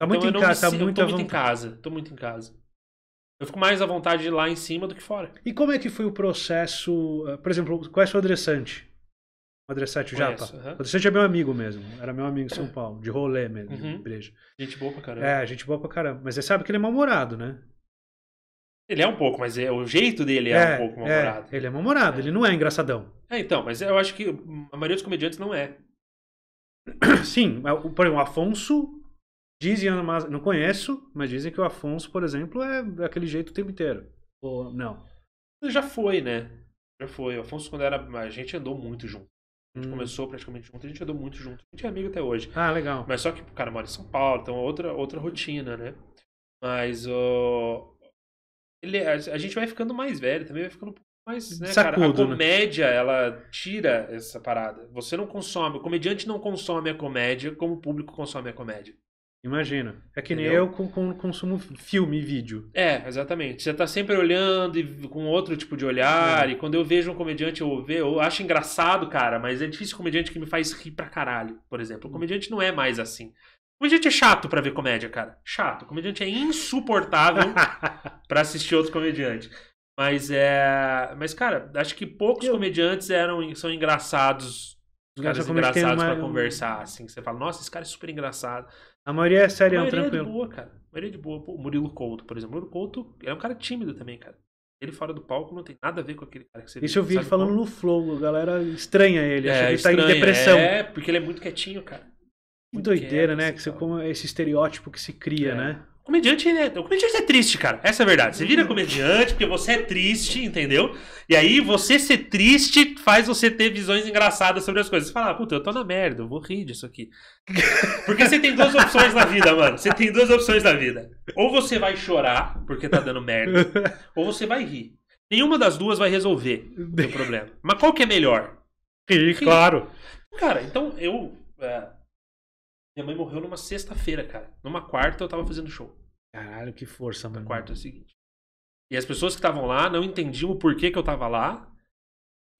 Tá muito então, em casa, me, tá muito, eu tô muito em casa. Tô muito em casa. Eu fico mais à vontade lá em cima do que fora. E como é que foi o processo? Eh, por exemplo, é o Adressante? O Adressante, o Japa? Uhum. O Adressante é meu amigo mesmo. Era meu amigo em São Paulo, de rolê mesmo, uhum. de igreja. Gente boa pra caramba. É, gente boa pra caramba. Mas você sabe que ele é mal-humorado, né? Ele é um pouco, mas é, o jeito dele é, é um pouco é, mal-humorado. É, ele é mal-humorado, é. ele não é engraçadão. É, então, mas eu acho que a maioria dos comediantes não é. Sim, é, por exemplo, o Afonso dizem, não conheço, mas dizem que o Afonso, por exemplo, é aquele jeito o tempo inteiro. Ou não. Já foi, né? Já foi. O Afonso, quando era. A gente andou muito junto. A gente hum. começou praticamente junto, a gente andou muito junto. A gente é amigo até hoje. Ah, legal. Mas só que o cara mora em São Paulo, então outra, outra rotina, né? Mas o ele, a gente vai ficando mais velho, também vai ficando um pouco mais, né, Sacudo, cara? A né? comédia, né? ela tira essa parada. Você não consome, o comediante não consome a comédia como o público consome a comédia. Imagina. É que nem eu com, com, consumo filme e vídeo. É, exatamente. Você tá sempre olhando e com outro tipo de olhar. É. E quando eu vejo um comediante, eu, vejo, eu acho engraçado, cara, mas é difícil comediante que me faz rir pra caralho, por exemplo. O hum. comediante não é mais assim. Comediante é chato para ver comédia, cara. Chato. Comediante é insuportável para assistir outro comediante. Mas é. Mas, cara, acho que poucos eu... comediantes eram, são engraçados. Os caras engraçados uma... pra conversar, assim. Você fala, nossa, esse cara é super engraçado. A maioria é séria, a maioria É de boa, cara. A maioria é de boa. Pô, Murilo Couto, por exemplo. Murilo Couto é um cara tímido também, cara. Ele fora do palco não tem nada a ver com aquele cara que você Isso eu vi ele falando no Flow, a galera estranha ele. É, ele estranha. tá em depressão. É, porque ele é muito quietinho, cara. Que doideira, né? Assim, que você, como esse estereótipo que se cria, é. né? comediante, é, o comediante é triste, cara. Essa é a verdade. Você vira uhum. comediante porque você é triste, entendeu? E aí você ser triste faz você ter visões engraçadas sobre as coisas. Você fala, ah, puta, eu tô na merda, eu vou rir disso aqui. Porque você tem duas opções na vida, mano. Você tem duas opções na vida. Ou você vai chorar porque tá dando merda, ou você vai rir. Nenhuma das duas vai resolver o problema. Mas qual que é melhor? Rir, claro. Cara, então eu. É minha mãe morreu numa sexta-feira, cara. Numa quarta eu tava fazendo show. Caralho, que força, mano. Na quarta é o seguinte. E as pessoas que estavam lá não entendiam o porquê que eu tava lá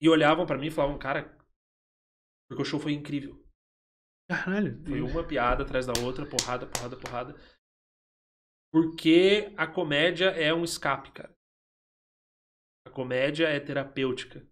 e olhavam para mim e falavam, cara, porque o show foi incrível. Caralho. Foi uma piada atrás da outra, porrada, porrada, porrada. Porque a comédia é um escape, cara. A comédia é terapêutica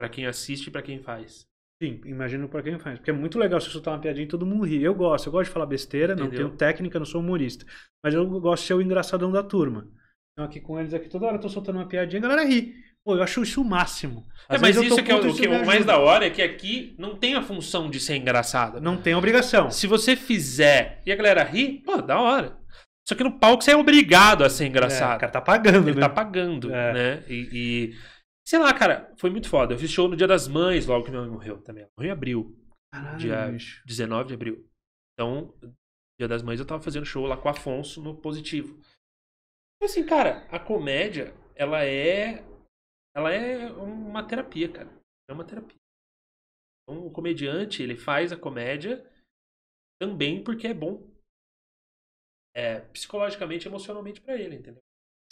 para quem assiste e para quem faz. Sim, imagino para quem faz. Porque é muito legal se soltar uma piadinha e todo mundo rir. Eu gosto, eu gosto de falar besteira, Entendeu? não tenho técnica, não sou humorista. Mas eu gosto de ser o engraçadão da turma. Então aqui com eles aqui toda hora eu tô soltando uma piadinha, e a galera ri. Pô, eu acho isso o máximo. É, mas isso é que, é o, que é mais da hora é que aqui não tem a função de ser engraçado. Não tem obrigação. Se você fizer e a galera ri, pô, da hora. Só que no palco você é obrigado a ser é, engraçado. É, o cara tá pagando, Ele né? tá pagando, é. né? E, e Sei lá, cara, foi muito foda. Eu fiz show no Dia das Mães, logo que minha mãe morreu também. morreu em abril. Caralho. Dia 19 de abril. Então, Dia das Mães eu tava fazendo show lá com o Afonso no Positivo. Então, assim, cara, a comédia, ela é. Ela é uma terapia, cara. É uma terapia. Então, o comediante, ele faz a comédia também porque é bom. É, psicologicamente, emocionalmente para ele, entendeu?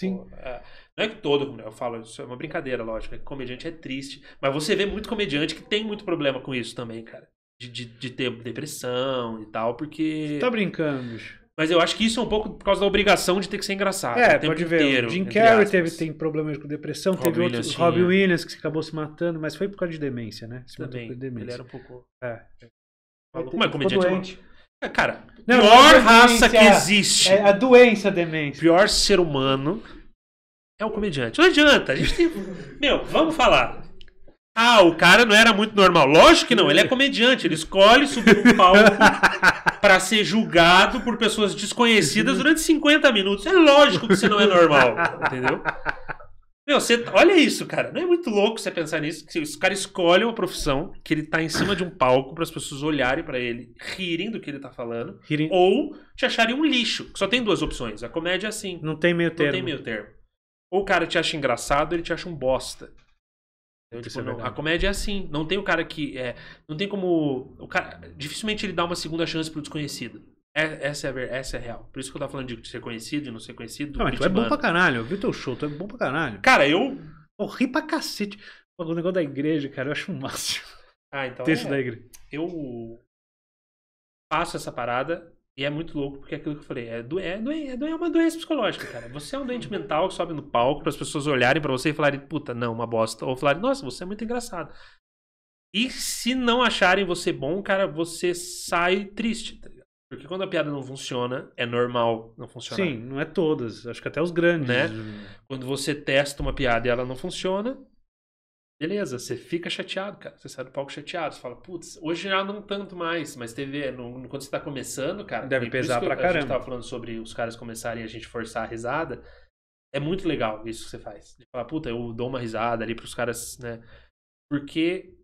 Sim. É. Não é que todo, eu falo, isso é uma brincadeira, lógico, é que comediante é triste. Mas você vê muito comediante que tem muito problema com isso também, cara. De, de, de ter depressão e tal, porque. Você tá brincando, bicho. Mas eu acho que isso é um pouco por causa da obrigação de ter que ser engraçado. É, o pode ver. Inteiro, Jim Carrey teve, tem problemas com depressão, Rob teve outros. Robin é. Williams, que acabou se matando, mas foi por causa de demência, né? Se Também, matou demência. Ele era um pouco. É. mas comediante. Doente. É, cara, não, pior raça que é existe. É a doença demência. Pior ser humano é o comediante. Não adianta, a gente tem. Meu, vamos falar. Ah, o cara não era muito normal. Lógico que não, ele é comediante. Ele escolhe subir no palco para ser julgado por pessoas desconhecidas durante 50 minutos. É lógico que você não é normal, entendeu? Meu, você, olha isso, cara. Não é muito louco você pensar nisso? Que esse cara escolhe uma profissão que ele tá em cima de um palco para as pessoas olharem para ele, rirem do que ele tá falando, Rirem. ou te acharem um lixo. Só tem duas opções. A comédia é assim. Não tem meio Não termo. tem meio termo. Ou o cara te acha engraçado, ele te acha um bosta. Então, tipo, não, é a comédia é assim. Não tem o cara que. É, não tem como. O cara, dificilmente ele dá uma segunda chance pro desconhecido. É, essa, é, essa é real. Por isso que eu tava falando de ser conhecido e não ser conhecido. Não, mas tu é bom pra caralho. Eu vi teu show, tu é bom pra caralho. Cara, eu. Eu ri pra cacete. O negócio da igreja, cara, eu acho um máximo. Ah, então. Texto é, da igreja. Eu faço essa parada e é muito louco, porque é aquilo que eu falei, é, do, é, do, é, é uma doença psicológica, cara. Você é um doente mental que sobe no palco para as pessoas olharem para você e falarem, puta, não, uma bosta. Ou falarem, nossa, você é muito engraçado. E se não acharem você bom, cara, você sai triste. Porque quando a piada não funciona, é normal não funcionar. Sim, não é todas. Acho que até os grandes. Né? Quando você testa uma piada e ela não funciona, beleza, você fica chateado, cara. Você sai do palco chateado. Você fala, putz, hoje já não tanto mais, mas teve. É, no, quando você tá começando, cara. Deve pesar pra caramba. A gente tava falando sobre os caras começarem a gente forçar a risada. É muito legal isso que você faz. De falar, puta, eu dou uma risada ali pros caras, né? Porque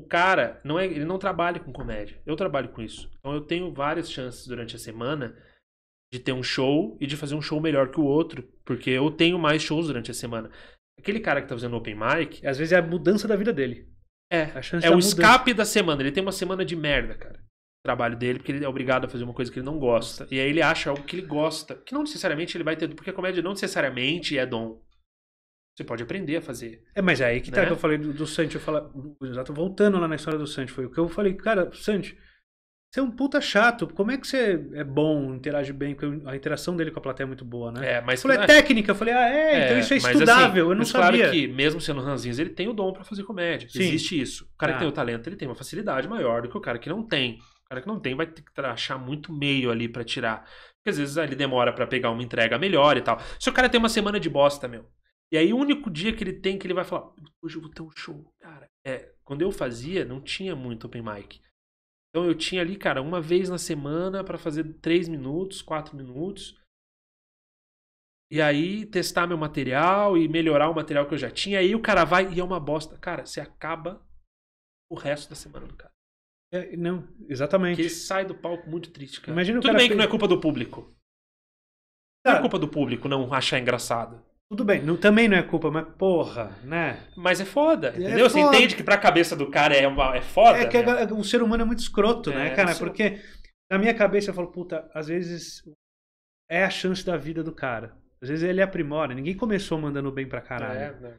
o cara não é, ele não trabalha com comédia. Eu trabalho com isso. Então eu tenho várias chances durante a semana de ter um show e de fazer um show melhor que o outro, porque eu tenho mais shows durante a semana. Aquele cara que tá fazendo open mic, às vezes é a mudança da vida dele. É, a chance é o escape da semana. Ele tem uma semana de merda, cara. O trabalho dele, porque ele é obrigado a fazer uma coisa que ele não gosta. E aí ele acha algo que ele gosta, que não necessariamente ele vai ter, porque a comédia não necessariamente é dom. Você pode aprender a fazer. É, mas é aí que tá, né? tá que eu falei do, do Santi. Eu falo, exato, voltando lá na história do Santi, foi o que eu falei, cara, Santi, você é um puta chato. Como é que você é bom, interage bem? Porque a interação dele com a plateia é muito boa, né? É, mas. Eu falei, é, é técnica. Eu falei, ah, é, então é então isso é assim, estudável. Assim, eu não mas sabia. Claro que, mesmo sendo ranzinhas, ele tem o dom para fazer comédia. Sim. Existe isso. O cara ah. que tem o talento, ele tem uma facilidade maior do que o cara que não tem. O cara que não tem vai ter que achar muito meio ali para tirar. Porque às vezes ele demora para pegar uma entrega melhor e tal. Se o cara tem uma semana de bosta, meu, e aí o único dia que ele tem que ele vai falar, hoje eu vou ter um show, cara. É, quando eu fazia, não tinha muito open mic. Então eu tinha ali, cara, uma vez na semana para fazer três minutos, quatro minutos. E aí testar meu material e melhorar o material que eu já tinha. Aí o cara vai e é uma bosta. Cara, você acaba o resto da semana do cara. É, não, exatamente. Porque ele sai do palco muito triste, cara. Imagina Tudo bem que não é culpa do público. Não é culpa do público não achar engraçado. Tudo bem, não, também não é culpa, mas porra, né? Mas é foda, é entendeu? É Você entende que pra cabeça do cara é, uma, é foda. É que né? um ser humano é muito escroto, né, é, né, cara? Sou... Porque na minha cabeça eu falo, puta, às vezes é a chance da vida do cara. Às vezes ele aprimora. Ninguém começou mandando bem pra caralho. É, né?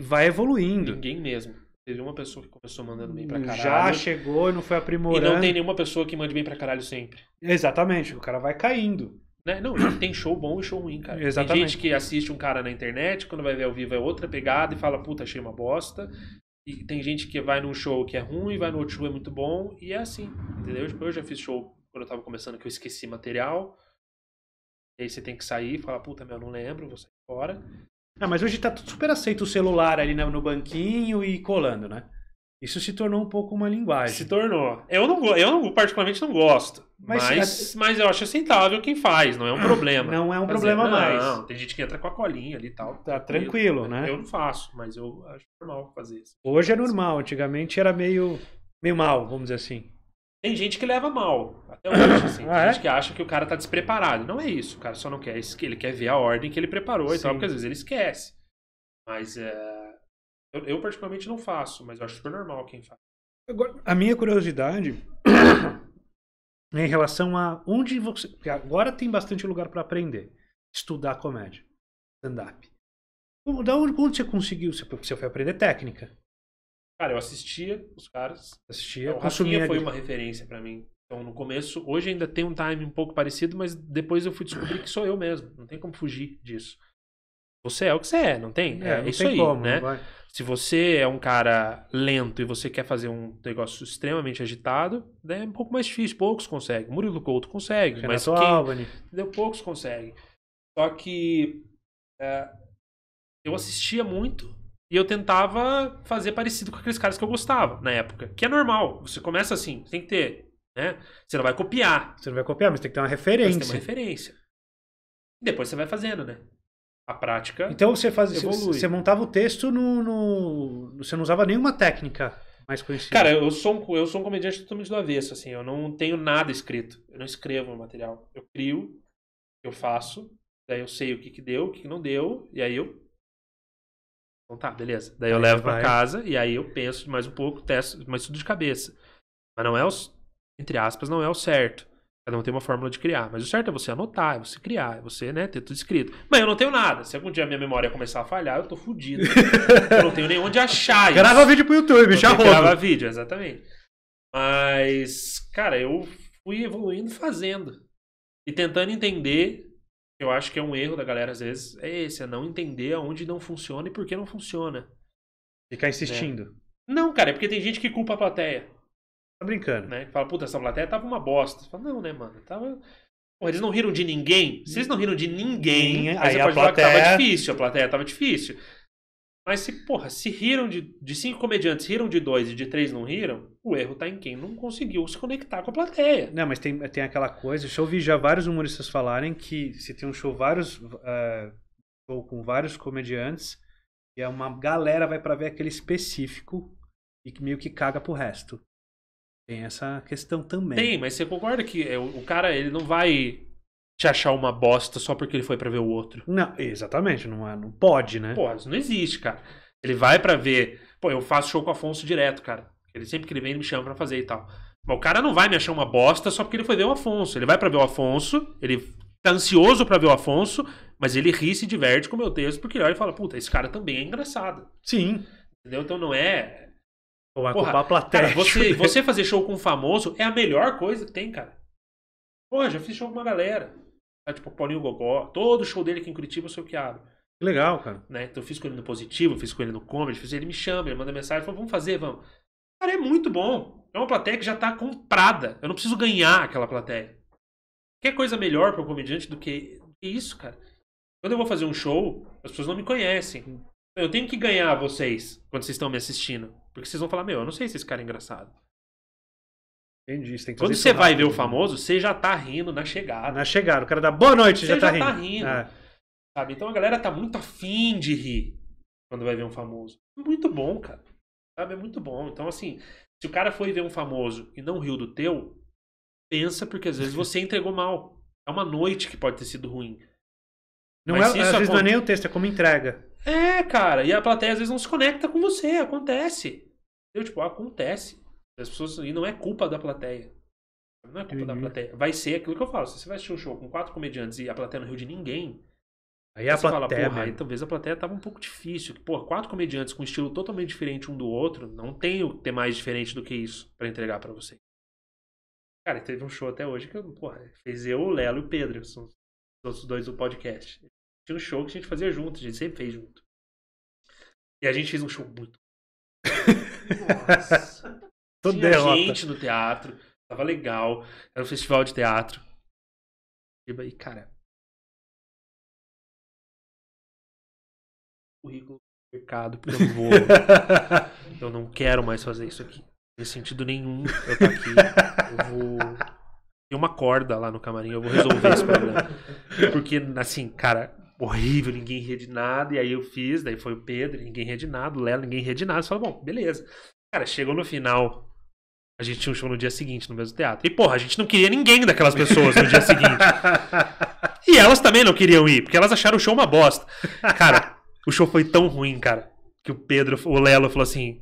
Vai evoluindo. Ninguém mesmo. Teve uma pessoa que começou mandando bem pra caralho. Já chegou e não foi aprimorando. E não tem nenhuma pessoa que mande bem pra caralho sempre. Exatamente, o cara vai caindo. Né? Não, tem show bom e show ruim, cara. Exatamente. Tem gente que assiste um cara na internet, quando vai ver ao vivo é outra pegada e fala, puta, achei uma bosta. E tem gente que vai num show que é ruim, vai no outro show é muito bom, e é assim, entendeu? Tipo, eu já fiz show quando eu tava começando que eu esqueci material. E aí você tem que sair e falar, puta, meu, não lembro, vou sair fora. Ah, mas hoje tá tudo super aceito o celular ali né, no banquinho e colando, né? Isso se tornou um pouco uma linguagem. Se tornou. Eu não, eu não, particularmente não gosto. Mas, mas, mas, eu acho aceitável quem faz, não é um problema. Não é um problema mais. Não, tem gente que entra com a colinha ali e tal. Tá tranquilo, eu, né? Eu não faço, mas eu acho normal fazer isso. Hoje é normal, antigamente era meio, meio mal, vamos dizer assim. Tem gente que leva mal, até hoje, assim. Tem ah, é? gente é? que acha que o cara tá despreparado. Não é isso, o cara só não quer, ele quer ver a ordem que ele preparou Sim. e tal, porque às vezes ele esquece. Mas é eu, eu particularmente não faço, mas eu acho super normal quem faz. Agora, a minha curiosidade é em relação a onde você. Porque agora tem bastante lugar para aprender, estudar comédia, stand-up. Da onde, onde você conseguiu? Você, você foi aprender técnica. Cara, eu assistia os caras. Assistia, é, o consumia. foi uma referência para mim. Então, no começo, hoje ainda tem um time um pouco parecido, mas depois eu fui descobrir que sou eu mesmo. Não tem como fugir disso. Você é o que você é, não tem? É, é não isso tem aí, como, né? Se você é um cara lento e você quer fazer um negócio extremamente agitado, né, é um pouco mais difícil. Poucos conseguem. Murilo Couto consegue, Renato mas quem, Albany. Entendeu? poucos conseguem. Só que é, eu assistia muito e eu tentava fazer parecido com aqueles caras que eu gostava na época. Que é normal. Você começa assim, tem que ter, né? Você não vai copiar. Você não vai copiar, mas tem que ter uma referência. tem uma referência. E depois você vai fazendo, né? A prática. Então você fazia. Você, montava o texto no, no, Você não usava nenhuma técnica mais conhecida. Cara, eu sou um, eu sou um comediante totalmente do avesso, assim. Eu não tenho nada escrito. Eu não escrevo o material. Eu crio, eu faço, daí eu sei o que, que deu, o que, que não deu, e aí eu. Então tá, beleza. Daí eu aí levo para casa e aí eu penso mais um pouco, testo, mas tudo de cabeça. Mas não é os. Entre aspas, não é o certo. Cada um tem uma fórmula de criar. Mas o certo é você anotar, é você criar, é você né, ter tudo escrito. Mas eu não tenho nada. Se algum dia minha memória começar a falhar, eu tô fudido. eu não tenho nem onde achar isso. Grava vídeo pro YouTube, já roda. Grava vídeo, exatamente. Mas, cara, eu fui evoluindo fazendo. E tentando entender, eu acho que é um erro da galera às vezes, é esse, é não entender aonde não funciona e por que não funciona. Ficar insistindo. Né? Não, cara, é porque tem gente que culpa a plateia. Tá brincando. Né? Fala, puta, essa plateia tava uma bosta. Fala, não, né, mano? Tava. Pô, eles não riram de ninguém? Se eles não riram de ninguém, aí, aí a plateia... tava difícil, a plateia tava difícil. Mas se, porra, se riram de, de cinco comediantes, riram de dois e de três não riram, o erro tá em quem não conseguiu se conectar com a plateia. Não, mas tem, tem aquela coisa, eu já ouvi já vários humoristas falarem que se tem um show vários uh, show com vários comediantes, e é uma galera vai para ver aquele específico e que meio que caga pro resto. Tem essa questão também. Tem, mas você concorda que é, o cara ele não vai te achar uma bosta só porque ele foi para ver o outro? Não, exatamente, não, é, não pode, né? Pô, isso não existe, cara. Ele vai para ver. Pô, eu faço show com o Afonso direto, cara. Ele sempre que ele vem, ele me chama para fazer e tal. Mas o cara não vai me achar uma bosta só porque ele foi ver o Afonso. Ele vai para ver o Afonso, ele tá ansioso para ver o Afonso, mas ele ri e se diverte com o meu texto, porque ele olha e fala, puta, esse cara também é engraçado. Sim. Entendeu? Então não é. Vai Porra, a plateia. Cara, você, você fazer show com um famoso é a melhor coisa que tem, cara. Porra, já fiz show com uma galera. Tá, tipo, Paulinho Gogó. Todo show dele aqui em Curitiba eu sou o que abro. Legal, cara. Né? Então eu fiz com ele no positivo, fiz com ele no comedy, fiz ele me chama, ele manda mensagem, fala, vamos fazer, vamos. Cara, é muito bom. É uma plateia que já tá comprada. Eu não preciso ganhar aquela plateia. que coisa melhor para um comediante do que isso, cara? Quando eu vou fazer um show, as pessoas não me conhecem. Eu tenho que ganhar vocês quando vocês estão me assistindo. Porque vocês vão falar, meu, eu não sei se esse cara é engraçado. Entendi, você Quando você vai ver o né? famoso, você já tá rindo na chegada. Na chegada, o cara dá boa noite, você já, tá já tá rindo. Tá rindo é. sabe? Então a galera tá muito afim de rir quando vai ver um famoso. É muito bom, cara. Sabe? É muito bom. Então, assim, se o cara foi ver um famoso e não riu do teu, pensa, porque às vezes você entregou mal. É uma noite que pode ter sido ruim. Não Mas é, às vezes não é nem o texto, é como entrega. É, cara. E a plateia às vezes não se conecta com você, acontece. Eu, tipo, acontece. As pessoas, e não é culpa da plateia. Não é culpa uhum. da plateia. Vai ser aquilo que eu falo. Se você vai assistir um show com quatro comediantes e a plateia não riu de ninguém, aí a você plateia, fala, porra, aí, talvez então a plateia tava um pouco difícil. Pô, quatro comediantes com um estilo totalmente diferente um do outro, não tem o que ter mais diferente do que isso para entregar para você. Cara, teve um show até hoje que, porra, fez eu, o Lelo e o Pedro, são os outros dois do podcast. Tinha um show que a gente fazia junto, a gente sempre fez junto. E a gente fez um show muito nossa. Toda Tinha derrota. gente no teatro, tava legal. Era um festival de teatro. Tipo, e, cara. Currículo tá mercado, porque eu vou. eu não quero mais fazer isso aqui. Não sentido nenhum eu tô tá aqui. Eu vou. Tem uma corda lá no camarim, eu vou resolver esse problema. Porque, assim, cara, horrível, ninguém ria de nada. E aí eu fiz, daí foi o Pedro, ninguém ria de nada, o Léo, ninguém ria de nada. falou bom, beleza. Cara, chegou no final. A gente tinha um show no dia seguinte, no mesmo teatro. E, porra, a gente não queria ninguém daquelas pessoas no dia seguinte. E elas também não queriam ir, porque elas acharam o show uma bosta. Cara, o show foi tão ruim, cara, que o Pedro, o Lelo falou assim: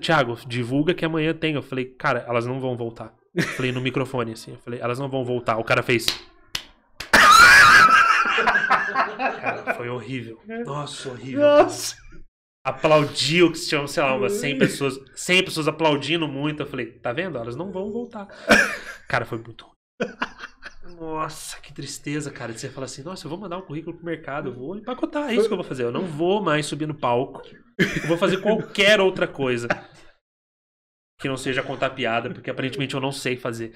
Tiago, divulga que amanhã tem. Eu falei, cara, elas não vão voltar. Eu falei no microfone, assim. Eu falei, elas não vão voltar. O cara fez. Cara, foi horrível. Nossa, horrível. Nossa. Aplaudiu que se tinham, sei lá, umas 100 uhum. pessoas, 100 pessoas aplaudindo muito. Eu falei, tá vendo? Elas não vão voltar. Cara, foi muito ruim. Nossa, que tristeza, cara. Você fala assim, nossa, eu vou mandar um currículo pro mercado, eu vou empacotar, é isso que eu vou fazer. Eu não vou mais subir no palco. Eu vou fazer qualquer outra coisa. Que não seja contar piada, porque aparentemente eu não sei fazer.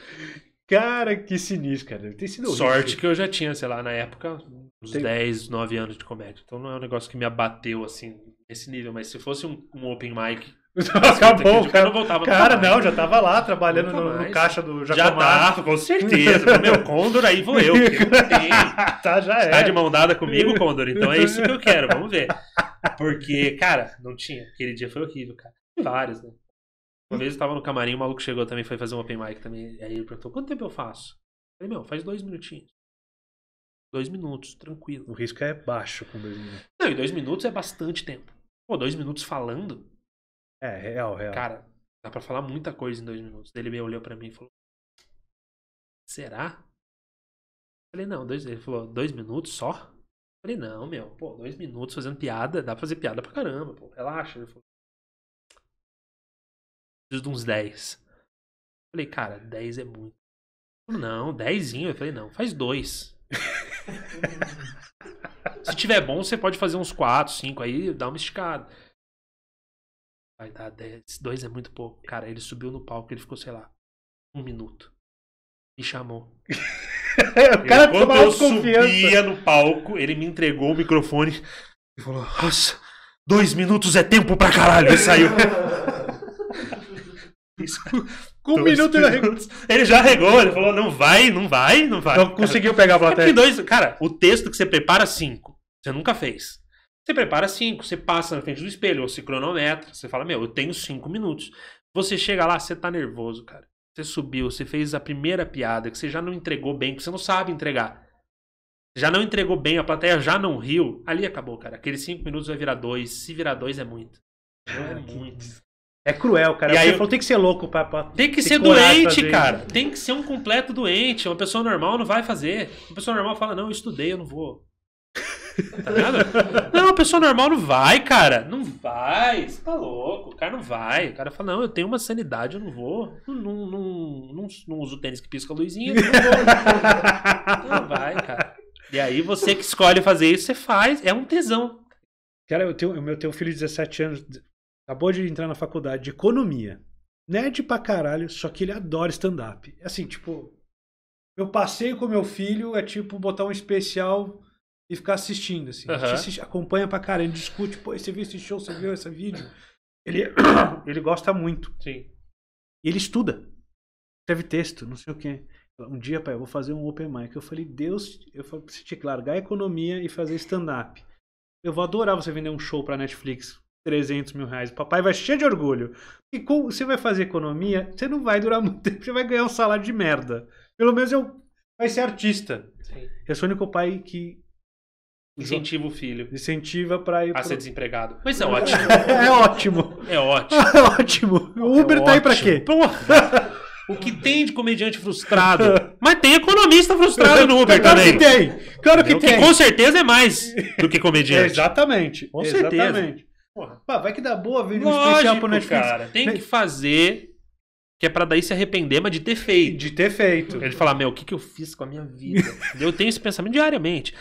Cara, que sinistro, cara. Tem sido horrível. Sorte que eu já tinha, sei lá, na época, uns Tem... 10, 9 anos de comédia. Então não é um negócio que me abateu assim, nesse nível, mas se fosse um, um open mic. Acabou, cara. Não voltava cara, não, já tava lá trabalhando no, no, caixa do Jacomar. Já tá, com certeza. meu Condor, aí vou eu. tá, já é. Tá de mão dada comigo, Condor, então é isso que eu quero, vamos ver. Porque, cara, não tinha. Aquele dia foi horrível, cara. Vários, né? Uma vez eu tava no camarim, o maluco chegou também, foi fazer um open mic também. Aí ele perguntou: quanto tempo eu faço? Eu falei, meu, faz dois minutinhos. Dois minutos, tranquilo. O risco é baixo com dois minutos. Não, e dois minutos é bastante tempo. Pô, dois minutos falando. É, real, real. Cara, dá pra falar muita coisa em dois minutos. Ele meio olhou para mim e falou: Será? Eu falei, não, dois, ele falou, dois minutos só? Eu falei, não, meu, pô, dois minutos fazendo piada, dá pra fazer piada pra caramba, pô, relaxa. Ele falou, preciso de uns 10. Eu falei, cara, 10 é muito. Falei, não, dezinho. Eu falei, não, faz dois. Se tiver bom, você pode fazer uns 4, 5 aí, dá uma esticada. Vai dar 10. 2 é muito pouco. Cara, ele subiu no palco, ele ficou, sei lá, um minuto. Me chamou. o cara eu, quando eu confiança. subia no palco, ele me entregou o microfone e falou: Nossa, dois minutos é tempo pra caralho. E saiu. Isso. Com um minuto ele arregou. Ele já regou, ele falou: não vai, não vai, não vai. Não conseguiu pegar a plateia. dois, cara, o texto que você prepara, cinco. Você nunca fez. Você prepara cinco, você passa na frente do espelho, ou se cronometra, você fala: meu, eu tenho cinco minutos. Você chega lá, você tá nervoso, cara. Você subiu, você fez a primeira piada, que você já não entregou bem, que você não sabe entregar. Já não entregou bem, a plateia já não riu. Ali acabou, cara. Aqueles cinco minutos vai virar dois. Se virar dois é muito. É muito. É cruel, cara. E aí, falou, tem que ser louco pra. pra tem que ser doente, cara. Tem que ser um completo doente. Uma pessoa normal não vai fazer. Uma pessoa normal fala, não, eu estudei, eu não vou. Tá ligado? não, uma pessoa normal não vai, cara. Não vai. Você tá louco. O cara não vai. O cara fala, não, eu tenho uma sanidade, eu não vou. Não, não, não, não, não uso tênis que pisca a luzinha. Não, vou. não vai, cara. E aí você que escolhe fazer isso, você faz. É um tesão. Cara, eu tenho, eu tenho um filho de 17 anos. Acabou de entrar na faculdade de economia. Nerd pra caralho, só que ele adora stand-up. É Assim, tipo, eu passeio com meu filho é tipo botar um especial e ficar assistindo, assim. Uhum. Assiste, acompanha pra caralho, discute, pô, você viu esse show, você viu esse vídeo? Ele, ele gosta muito. Sim. E ele estuda. Escreve texto, não sei o quê. Um dia, pai, eu vou fazer um open mic. Eu falei, Deus, eu falei, você tinha que largar a economia e fazer stand-up. Eu vou adorar você vender um show pra Netflix. 300 mil reais. O papai vai cheio de orgulho. E com, você vai fazer economia, você não vai durar muito tempo, você vai ganhar um salário de merda. Pelo menos eu vai ser artista. Sim. Eu sou o único pai que incentiva o filho. Incentiva para ir a pro... ser desempregado. Mas é, é ótimo. é ótimo. É ótimo. É ótimo. O é Uber é tá ótimo. aí para quê? O que tem de comediante frustrado? Mas tem economista frustrado no Uber claro também. Claro que tem. Claro que tem. com certeza é mais do que comediante. Exatamente. Com Exatamente. certeza. Porra. Pá, vai que dá boa vir um especial pro Netflix. cara. Tem que fazer que é pra daí se arrepender, mas de ter feito. De ter feito. Ele falar, meu, o que, que eu fiz com a minha vida? eu tenho esse pensamento diariamente.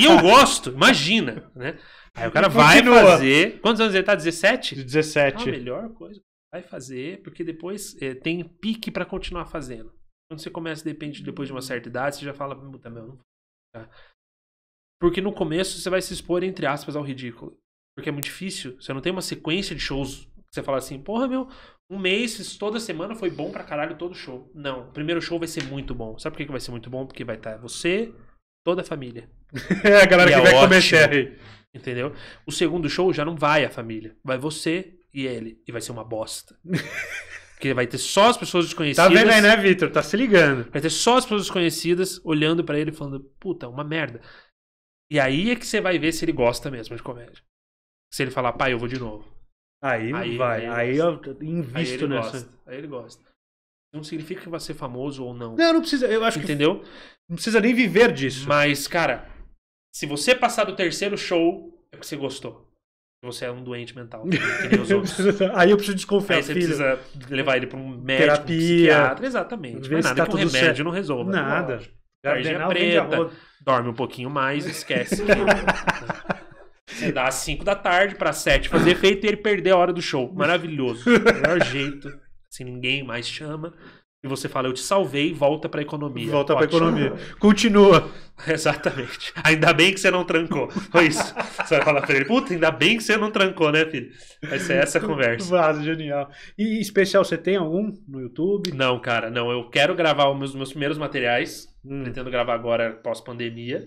E eu gosto, imagina, né? Aí o cara vai fazer. Quantos anos ele tá? 17? 17. Ah, a melhor coisa. Vai fazer, porque depois é, tem pique para continuar fazendo. Quando você começa, depende, depois de uma certa idade, você já fala, puta, meu, não vou ficar. Porque no começo você vai se expor, entre aspas, ao ridículo porque é muito difícil. Você não tem uma sequência de shows que você fala assim, porra, meu, um mês, toda semana foi bom pra caralho todo show. Não, o primeiro show vai ser muito bom. Sabe por que vai ser muito bom? Porque vai estar tá você, toda a família. é a galera e que é vai ótimo, comer cherry. Entendeu? O segundo show já não vai a família. Vai você e ele. E vai ser uma bosta. Porque vai ter só as pessoas desconhecidas. Tá vendo aí, né, Vitor? Tá se ligando. Vai ter só as pessoas desconhecidas olhando para ele falando, puta, é uma merda. E aí é que você vai ver se ele gosta mesmo de comédia. Se ele falar, pai, eu vou de novo. Aí, aí vai, aí, eu invisto aí nessa. Gosta. Aí ele gosta. Não significa que vai ser famoso ou não. Não, não precisa, eu acho Entendeu? não precisa nem viver disso. Mas, cara, se você passar do terceiro show, é porque você gostou. Você é um doente mental. aí eu preciso desconfiar. Aí você filho. precisa levar ele pra um médico, Terapia, um psiquiatra. Exatamente. Mas nada, tá um remédio certo. não resolve. Né? Nada. Não. Gardenal, preta, dorme um pouquinho mais, esquece. Você dá às 5 da tarde para 7 fazer efeito e ele perder a hora do show. Maravilhoso. Melhor jeito. Assim, ninguém mais chama. E você fala, eu te salvei, volta pra economia. Volta para pra economia. Continua. Exatamente. Ainda bem que você não trancou. Foi isso. Você vai falar pra ele, puta, ainda bem que você não trancou, né, filho? Vai ser essa a conversa. Vaso, genial. E especial, você tem algum no YouTube? Não, cara, não. Eu quero gravar os meus, meus primeiros materiais. Hum. Pretendo gravar agora pós-pandemia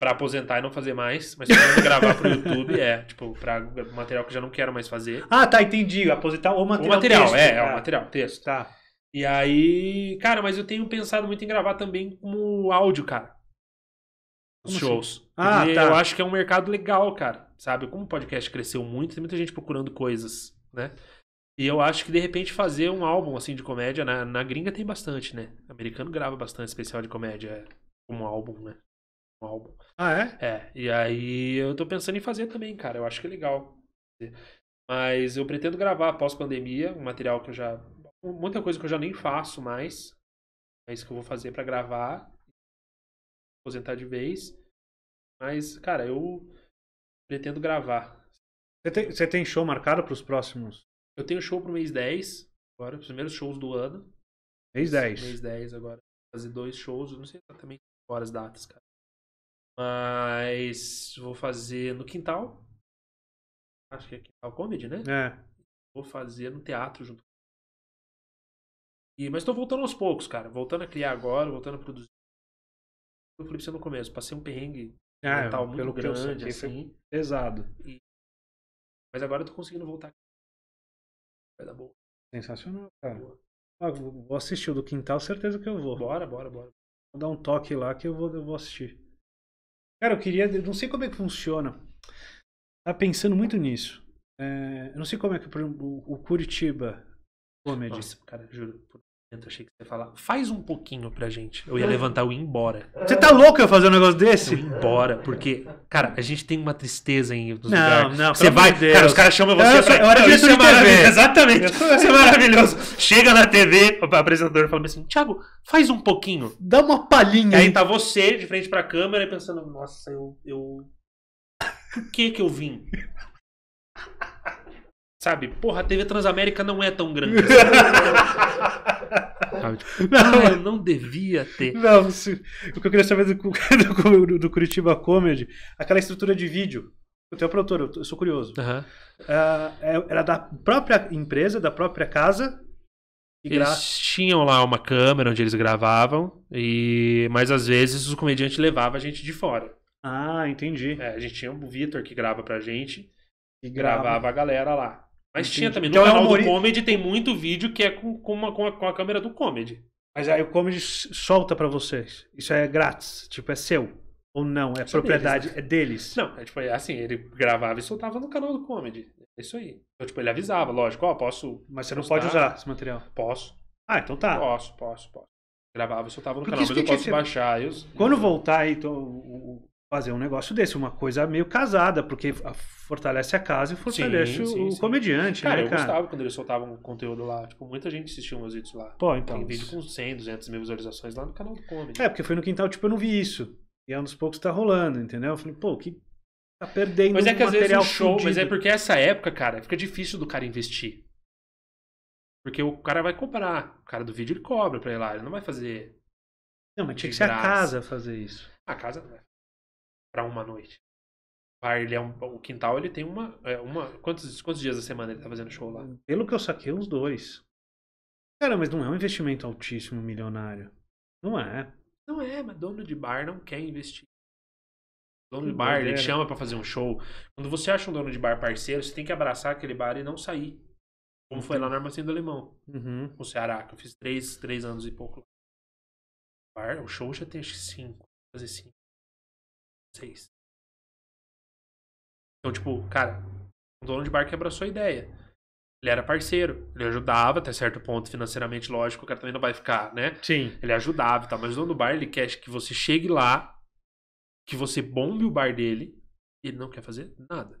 para aposentar e não fazer mais, mas se gravar pro YouTube é, tipo, pra material que eu já não quero mais fazer. Ah, tá, entendi. Aposentar ou material. O material, texto, é, cara. é o tá. material, texto. Tá. E aí, cara, mas eu tenho pensado muito em gravar também como áudio, cara. Os assim? shows. Assim? Ah, tá. Eu acho que é um mercado legal, cara. Sabe? Como o podcast cresceu muito, tem muita gente procurando coisas, né? E eu acho que de repente fazer um álbum assim de comédia, na, na gringa tem bastante, né? O americano grava bastante especial de comédia é, como álbum, né? um álbum. Ah, é? É. E aí eu tô pensando em fazer também, cara. Eu acho que é legal. Mas eu pretendo gravar pós-pandemia, um material que eu já. Muita coisa que eu já nem faço mais. É isso que eu vou fazer para gravar. Aposentar de vez. Mas, cara, eu pretendo gravar. Você tem, você tem show marcado para os próximos? Eu tenho show pro mês 10, agora, os primeiros shows do ano. Mês 10. Mês 10 agora. Fazer dois shows, não sei exatamente horas datas, cara. Mas vou fazer no quintal. Acho que é quintal comedy, né? É. Vou fazer no teatro junto. E, mas tô voltando aos poucos, cara. Voltando a criar agora, voltando a produzir. Eu falei pra você no começo, passei um perrengue ah, mental muito pelo grande, assim. Pesado. E... Mas agora eu tô conseguindo voltar. Vai dar bom. Sensacional, cara. Boa. Ah, vou assistir o do quintal, certeza que eu vou. Bora, bora, bora. Vou dar um toque lá que eu vou, eu vou assistir. Cara, eu queria. Eu não sei como é que funciona. Tá pensando muito nisso. É, eu não sei como é que o, o Curitiba Comedy. Nossa. Cara, juro. Por eu achei que você ia falar, faz um pouquinho pra gente. Eu ia levantar e ir embora. Você tá louco eu fazer um negócio desse? Eu ia embora, porque, cara, a gente tem uma tristeza em nos Não, lugares. não, Você vai, Deus. cara, os caras chamam você Eu pra... era é de TV. maravilhoso. Exatamente, isso é maravilhoso. Chega na TV, o apresentador fala assim, Thiago, faz um pouquinho. Dá uma palhinha aí aí. tá você de frente pra câmera e pensando, nossa, eu... eu... Por que que eu vim? Sabe? Porra, a TV Transamérica não é tão grande. Tipo, não, ah, não devia ter. Não, se, o que eu queria saber do, do, do Curitiba Comedy, aquela estrutura de vídeo. tenho teu produtor, eu sou curioso. Uhum. Uh, era da própria empresa, da própria casa. Eles gra... tinham lá uma câmera onde eles gravavam, e mas às vezes os comediantes levavam a gente de fora. Ah, entendi. É, a gente tinha o Vitor que grava pra gente e gravava a galera lá. Mas Entendi. tinha também. No então, canal é humor... do Comedy tem muito vídeo que é com, com, uma, com, a, com a câmera do Comedy. Mas aí o Comedy solta para vocês. Isso é grátis. Tipo, é seu. Ou não? É Isso propriedade. Deles, né? É deles. Não, é tipo, é assim, ele gravava e soltava no canal do Comedy. É isso aí. Então, tipo, ele avisava, lógico, ó, posso. Mas você não postar? pode usar esse material. Posso. Ah, então tá. Posso, posso, posso. Gravava e soltava no Porque canal, mas eu posso baixar. Eu... Quando voltar aí, então, o, fazer um negócio desse, uma coisa meio casada, porque fortalece a casa e fortalece sim, sim, o sim. comediante, cara, né, cara? eu gostava quando eles soltavam um conteúdo lá, tipo, muita gente assistia meus vídeos lá. Pô, então. Tem vídeo com 100, 200 mil visualizações lá no canal do Comedy. É, porque foi no quintal, tipo, eu não vi isso. E é um dos poucos que tá rolando, entendeu? Eu falei, pô, que tá perdendo Mas é que às vezes um show, fundido. mas é porque essa época, cara, fica difícil do cara investir. Porque o cara vai comprar, o cara do vídeo ele cobra pra ir lá, ele não vai fazer Não, mas tinha que ser graça. a casa fazer isso. A casa não vai é para uma noite. O bar, ele é um, o quintal, ele tem uma, é, uma quantos, quantos dias da semana ele tá fazendo show lá? Pelo que eu saquei, uns dois. Cara, mas não é um investimento altíssimo, milionário. Não é. Não é, mas dono de bar não quer investir. Dono que de bar, ele chama para fazer um show. Quando você acha um dono de bar parceiro, você tem que abraçar aquele bar e não sair. Como foi lá no armazém do Alemão, uhum. no Ceará, que eu fiz três, três anos e pouco lá. O show já tem acho que cinco, fazer cinco seis. Então, tipo, cara, o dono de que abraçou a ideia. Ele era parceiro, ele ajudava até certo ponto financeiramente, lógico, o cara também não vai ficar, né? Sim. Ele ajudava e tá? tal, mas o dono do bar, ele quer que você chegue lá, que você bombe o bar dele, e ele não quer fazer nada.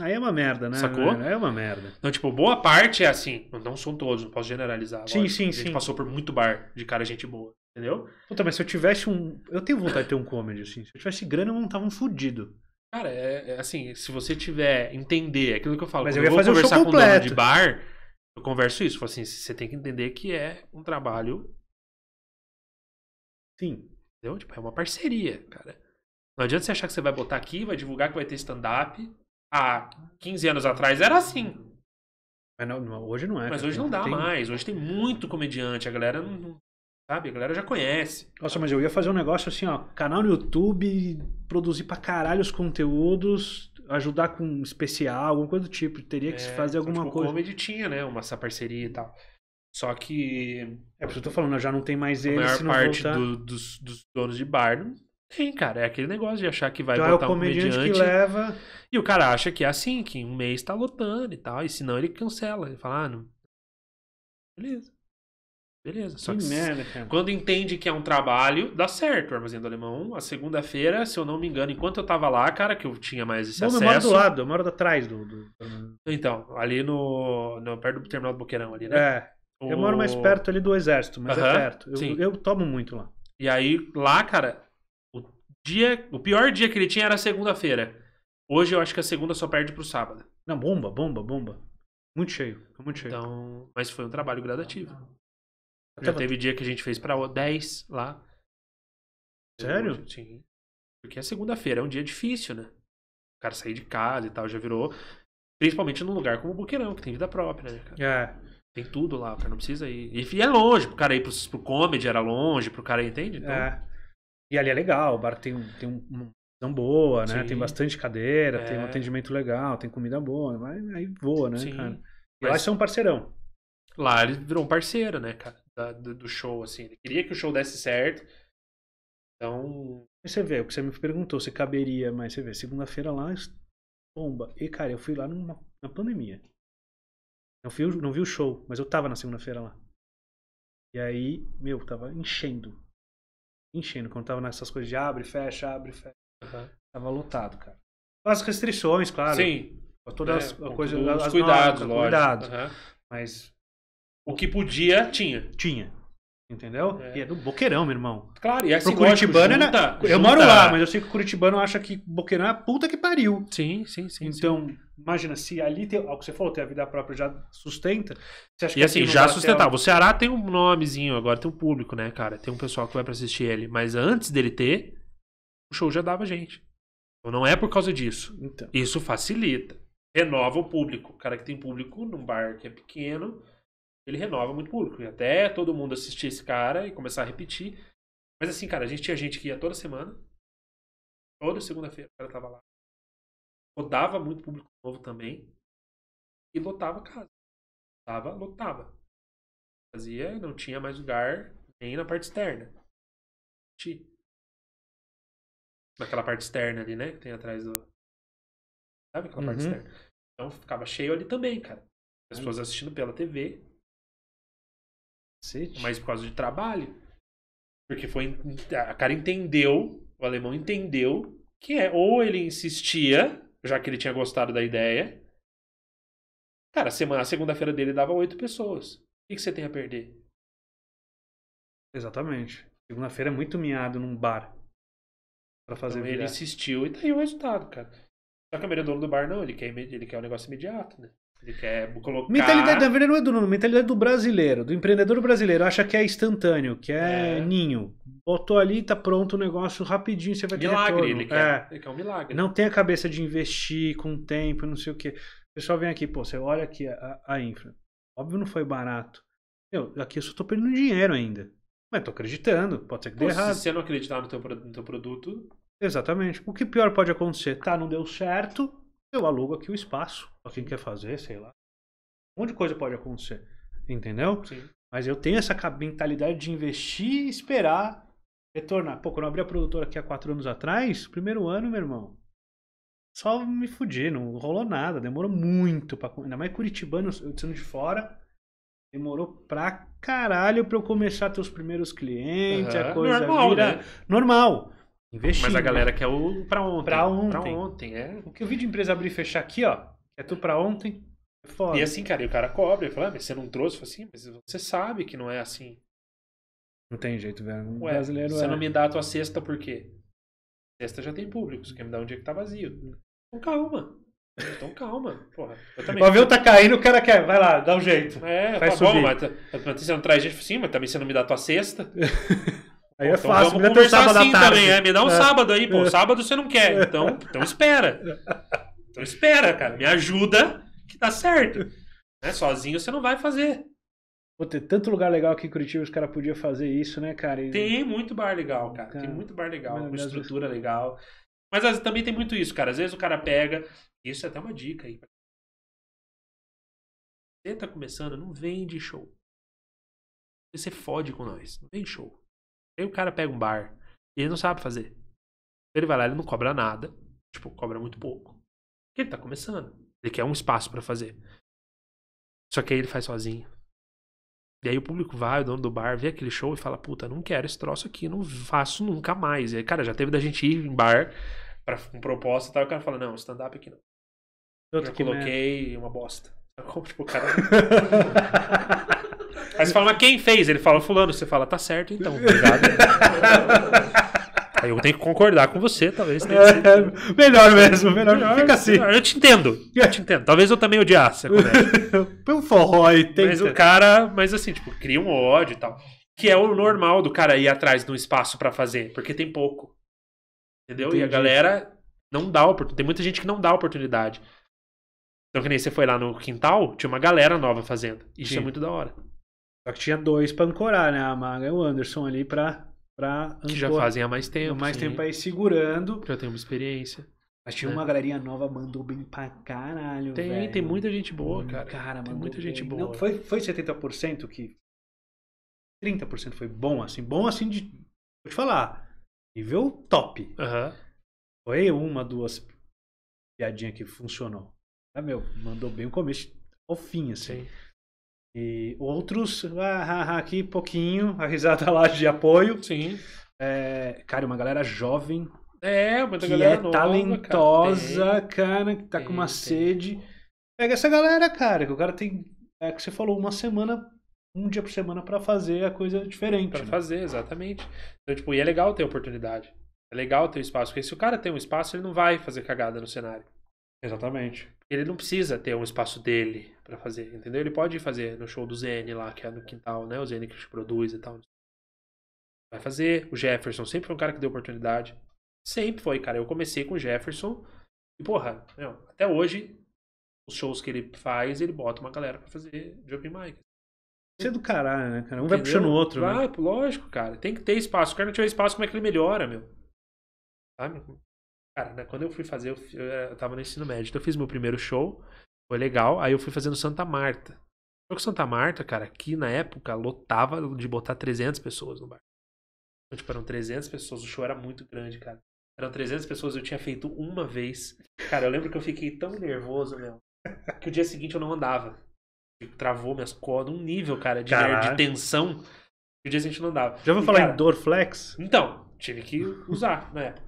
Aí é uma merda, né? Sacou? Aí é uma merda. Então, tipo, boa parte é assim, não são todos, não posso generalizar. Sim, lógico. sim, sim. A gente sim. passou por muito bar de cara gente boa. Entendeu? Puta, mas se eu tivesse um. Eu tenho vontade de ter um comedy, assim. Se eu tivesse grana, eu montava um fudido. Cara, é, é assim, se você tiver. Entender é aquilo que eu falo. Mas eu, eu ia vou fazer conversar show com completo. dono de bar, eu converso isso. Eu falo assim, você tem que entender que é um trabalho. Sim. Entendeu? Tipo, é uma parceria, cara. Não adianta você achar que você vai botar aqui, vai divulgar que vai ter stand-up. Há ah, 15 anos atrás era assim. Mas não, hoje não é. Mas cara. hoje não dá tem... mais. Hoje tem muito comediante. A galera não, Sabe? A galera já conhece. Nossa, mas eu ia fazer um negócio assim, ó. Canal no YouTube, produzir pra caralho os conteúdos, ajudar com um especial, alguma coisa do tipo. Teria que é, fazer alguma tipo, coisa. O Comedy tinha, né? Uma essa parceria e tal. Só que. É por isso que eu tô falando, né? já não tem mais eles A maior parte do, dos, dos, donos de bar não tem, cara. É aquele negócio de achar que vai então botar é o comediante um comediante. que leva. E o cara acha que é assim, que um mês tá lotando e tal. E senão ele cancela. Ele fala, ah, não. Beleza. Beleza. Só que, que merda, cara. Quando entende que é um trabalho, dá certo o Armazém do Alemão. A segunda-feira, se eu não me engano, enquanto eu tava lá, cara, que eu tinha mais esse Bom, acesso... Eu moro do lado, eu moro atrás do... do... Então, ali no, no... Perto do terminal do Boqueirão ali, né? É. O... Eu moro mais perto ali do Exército, mas uh -huh, é perto. Eu, sim. eu tomo muito lá. E aí, lá, cara, o dia... O pior dia que ele tinha era segunda-feira. Hoje eu acho que a segunda só perde pro sábado. Não, bomba, bomba, bomba. Muito cheio, muito cheio. Então, mas foi um trabalho gradativo. Já teve dia que a gente fez pra 10 lá. Sério? Sim. Porque é segunda-feira, é um dia difícil, né? O cara sair de casa e tal, já virou. Principalmente num lugar como o Buqueirão, que tem vida própria, né, cara? É. Tem tudo lá, o cara não precisa ir. E é longe, pro cara ir pro, pro comedy era longe, pro cara, entende? Então... É. E ali é legal, o bar tem, tem um, uma visão boa, né? Sim. Tem bastante cadeira, é. tem um é. atendimento legal, tem comida boa, mas aí voa, né, Sim. cara? E mas... lá é um parceirão. Lá ele virou um parceiro, né, cara? da, do show, assim. Ele queria que o show desse certo. Então. Você vê, o que você me perguntou, se caberia, mas você vê, segunda-feira lá, bomba. E, cara, eu fui lá numa, na pandemia. Não vi, não vi o show, mas eu tava na segunda-feira lá. E aí, meu, tava enchendo. Enchendo. Quando tava nessas coisas de abre, fecha, abre, fecha. Uhum. Tava lotado, cara. As restrições, claro. Sim. Todas é, as, coisas. Os cuidados, lógico. Cuidados. Uhum. Mas o que podia, tinha. Tinha. Entendeu? É. E é do Boqueirão, meu irmão. Claro, e assim, Pro Curitibano junta, era... junta. Eu moro lá, mas eu sei que o Curitibano acha que Boqueirão é a puta que pariu. Sim, sim, sim. Então, sim. imagina, se ali tem. o que você falou, tem a vida própria já sustenta. e assim, já sustentava. O Ceará tem um nomezinho agora, tem um público, né, cara? Tem um pessoal que vai pra assistir ele. Mas antes dele ter, o show já dava gente. Então não é por causa disso. Então. Isso facilita. Renova o público. O cara que tem público num bar que é pequeno ele renova muito público. E até todo mundo assistir esse cara e começar a repetir. Mas assim, cara, a gente tinha gente que ia toda semana. Toda segunda-feira o cara tava lá. Rodava muito público novo também. E lotava casa. Lotava, lotava. Fazia, não tinha mais lugar nem na parte externa. Naquela parte externa ali, né? Que tem atrás do. Sabe aquela uhum. parte externa? Então ficava cheio ali também, cara. As uhum. pessoas assistindo pela TV, Cacete. Mas por causa de trabalho. Porque foi. A cara entendeu, o alemão entendeu que é. Ou ele insistia, já que ele tinha gostado da ideia. Cara, a semana, a segunda-feira dele dava oito pessoas. O que, que você tem a perder? Exatamente. Segunda-feira é muito miado num bar. para fazer então, Ele insistiu e tá aí o resultado, cara. Só que o dono do bar não, ele quer, ele quer um negócio imediato, né? Ele quer colocar. Mentalidade, na verdade, não é do Nuno, mentalidade do brasileiro, do empreendedor brasileiro. Acha que é instantâneo, que é, é. ninho. Botou ali, tá pronto o negócio rapidinho, você vai milagre, ter retorno. Ele quer, é. ele quer um milagre. Não tem a cabeça de investir com tempo, não sei o quê. O pessoal vem aqui, pô, você olha aqui a, a infra. Óbvio não foi barato. Eu, aqui eu só tô perdendo dinheiro ainda. Mas tô acreditando, pode ser que dê errado. Se você não acreditar no teu, no teu produto. Exatamente. O que pior pode acontecer? Tá, não deu certo, eu alugo aqui o espaço para quem quer fazer, sei lá. Um monte de coisa pode acontecer, entendeu? Sim. Mas eu tenho essa mentalidade de investir e esperar retornar. Pô, quando eu abri a produtora aqui há quatro anos atrás, primeiro ano, meu irmão, só me fudi, não rolou nada, demorou muito para Ainda mais curitibano, eu sendo de fora, demorou pra caralho pra eu começar a ter os primeiros clientes, uhum. a coisa normal, vira... Né? Normal. Investir. Mas a né? galera quer o pra ontem. Pra ontem. Pra ontem, é. O que eu vi de empresa abrir e fechar aqui, ó, é tudo pra ontem. É foda. E assim, cara, e o cara cobra, ele fala, ah, mas você não trouxe? Eu falo assim, ah, mas você sabe que não é assim. Não tem jeito, velho. Um Ué, brasileiro você é. não me dá a tua cesta por quê? cesta já tem público, você quer me dar um dia que tá vazio. Então calma. Então calma, porra. Eu também. O avião tá caindo, o cara quer. Vai lá, dá um jeito. É, Faz tá subir. bom, mas, mas você não traz gente. Sim, mas também você não me dá a tua cesta. Aí é então fácil, vamos né? conversar assim também. É, me dá um é. sábado aí, pô. É. Sábado você não quer. Então, então espera. Então espera, cara. Me ajuda que dá certo. Né? Sozinho você não vai fazer. Pô, tem tanto lugar legal aqui em Curitiba, os caras podiam fazer isso, né, cara? E... Tem muito bar legal, cara. cara tem muito bar legal, uma estrutura vezes... legal. Mas vezes, também tem muito isso, cara. Às vezes o cara pega. Isso é até uma dica aí. Você tá começando, não vende show. Você fode com nós. Não vende show. Aí o cara pega um bar e ele não sabe fazer. Ele vai lá, ele não cobra nada. Tipo, cobra muito pouco. Porque ele tá começando. Ele quer um espaço para fazer. Só que aí ele faz sozinho. E aí o público vai, o dono do bar, vê aquele show e fala: Puta, não quero esse troço aqui, não faço nunca mais. E aí, cara, já teve da gente ir em bar pra, com proposta e tal. E o cara fala: Não, stand-up aqui não. Eu já coloquei mesmo. uma bosta. Tipo, o cara. Aí você fala, mas quem fez? Ele fala, fulano. Você fala, tá certo então, obrigado. Aí eu tenho que concordar com você, talvez. É, melhor mesmo, melhor. fica é, assim. Eu te entendo, eu te entendo. Talvez eu também odiasse a um forró aí, tem. Mas o cara, mas assim, tipo, cria um ódio e tal. Que é o normal do cara ir atrás de um espaço para fazer, porque tem pouco. Entendeu? Entendi. E a galera não dá oportunidade. Tem muita gente que não dá oportunidade. Então, que nem você foi lá no quintal, tinha uma galera nova fazendo. Isso é Sim. é muito da hora. Só que tinha dois pra ancorar, né? A Maga e o Anderson ali pra. pra ancorar. Que já fazem há mais tempo. Há mais sim. tempo aí segurando. Já tem uma experiência. Mas tinha né? uma galerinha nova, mandou bem pra caralho. Tem, velho. tem muita gente boa, hum, cara. Cara, tem muita bem. gente boa. Não, foi, foi 70% que. 30% foi bom, assim. Bom, assim, de. Vou te falar. Nível top. Uhum. Foi uma, duas piadinha que funcionou. Ah, meu, mandou bem o começo ao fim, assim. Sim. E outros, ah, aqui pouquinho, a risada lá de apoio. Sim. É, cara, uma galera jovem. É, uma que galera é nova, talentosa, cara, tem, cara, que tá tem, com uma tem. sede. Pega essa galera, cara, que o cara tem, é que você falou, uma semana, um dia por semana para fazer a coisa diferente. Pra né? fazer, exatamente. Então, tipo, e é legal ter oportunidade. É legal ter espaço, porque se o cara tem um espaço, ele não vai fazer cagada no cenário. Exatamente. Ele não precisa ter um espaço dele para fazer, entendeu? Ele pode fazer no show do Zene lá, que é no quintal, né? O Zene que produz e tal. Vai fazer. O Jefferson sempre foi um cara que deu oportunidade. Sempre foi, cara. Eu comecei com o Jefferson. E, porra, meu, até hoje, os shows que ele faz, ele bota uma galera para fazer jumping mic. Isso é do caralho, né, cara? Um Entendeu? vai puxando o outro, né? Vai, né? lógico, cara. Tem que ter espaço. O cara não tiver espaço, como é que ele melhora, meu? Sabe? Cara, né, quando eu fui fazer, eu, eu, eh, eu tava no ensino médio. Então eu fiz meu primeiro show, foi legal. Aí eu fui fazendo Santa Marta. Só que Santa Marta, cara, aqui na época lotava de botar 300 pessoas no bar. Então, tipo, eram 300 pessoas. O show era muito grande, cara. Eram 300 pessoas, eu tinha feito uma vez. Cara, eu lembro que eu fiquei tão nervoso, meu, que o dia seguinte eu não andava. Tipo, travou minhas cordas, um nível, cara, de, né, de tensão. Que o dia seguinte eu não andava. Já vou falar cara, em Dorflex? Então, tive que usar na né? época.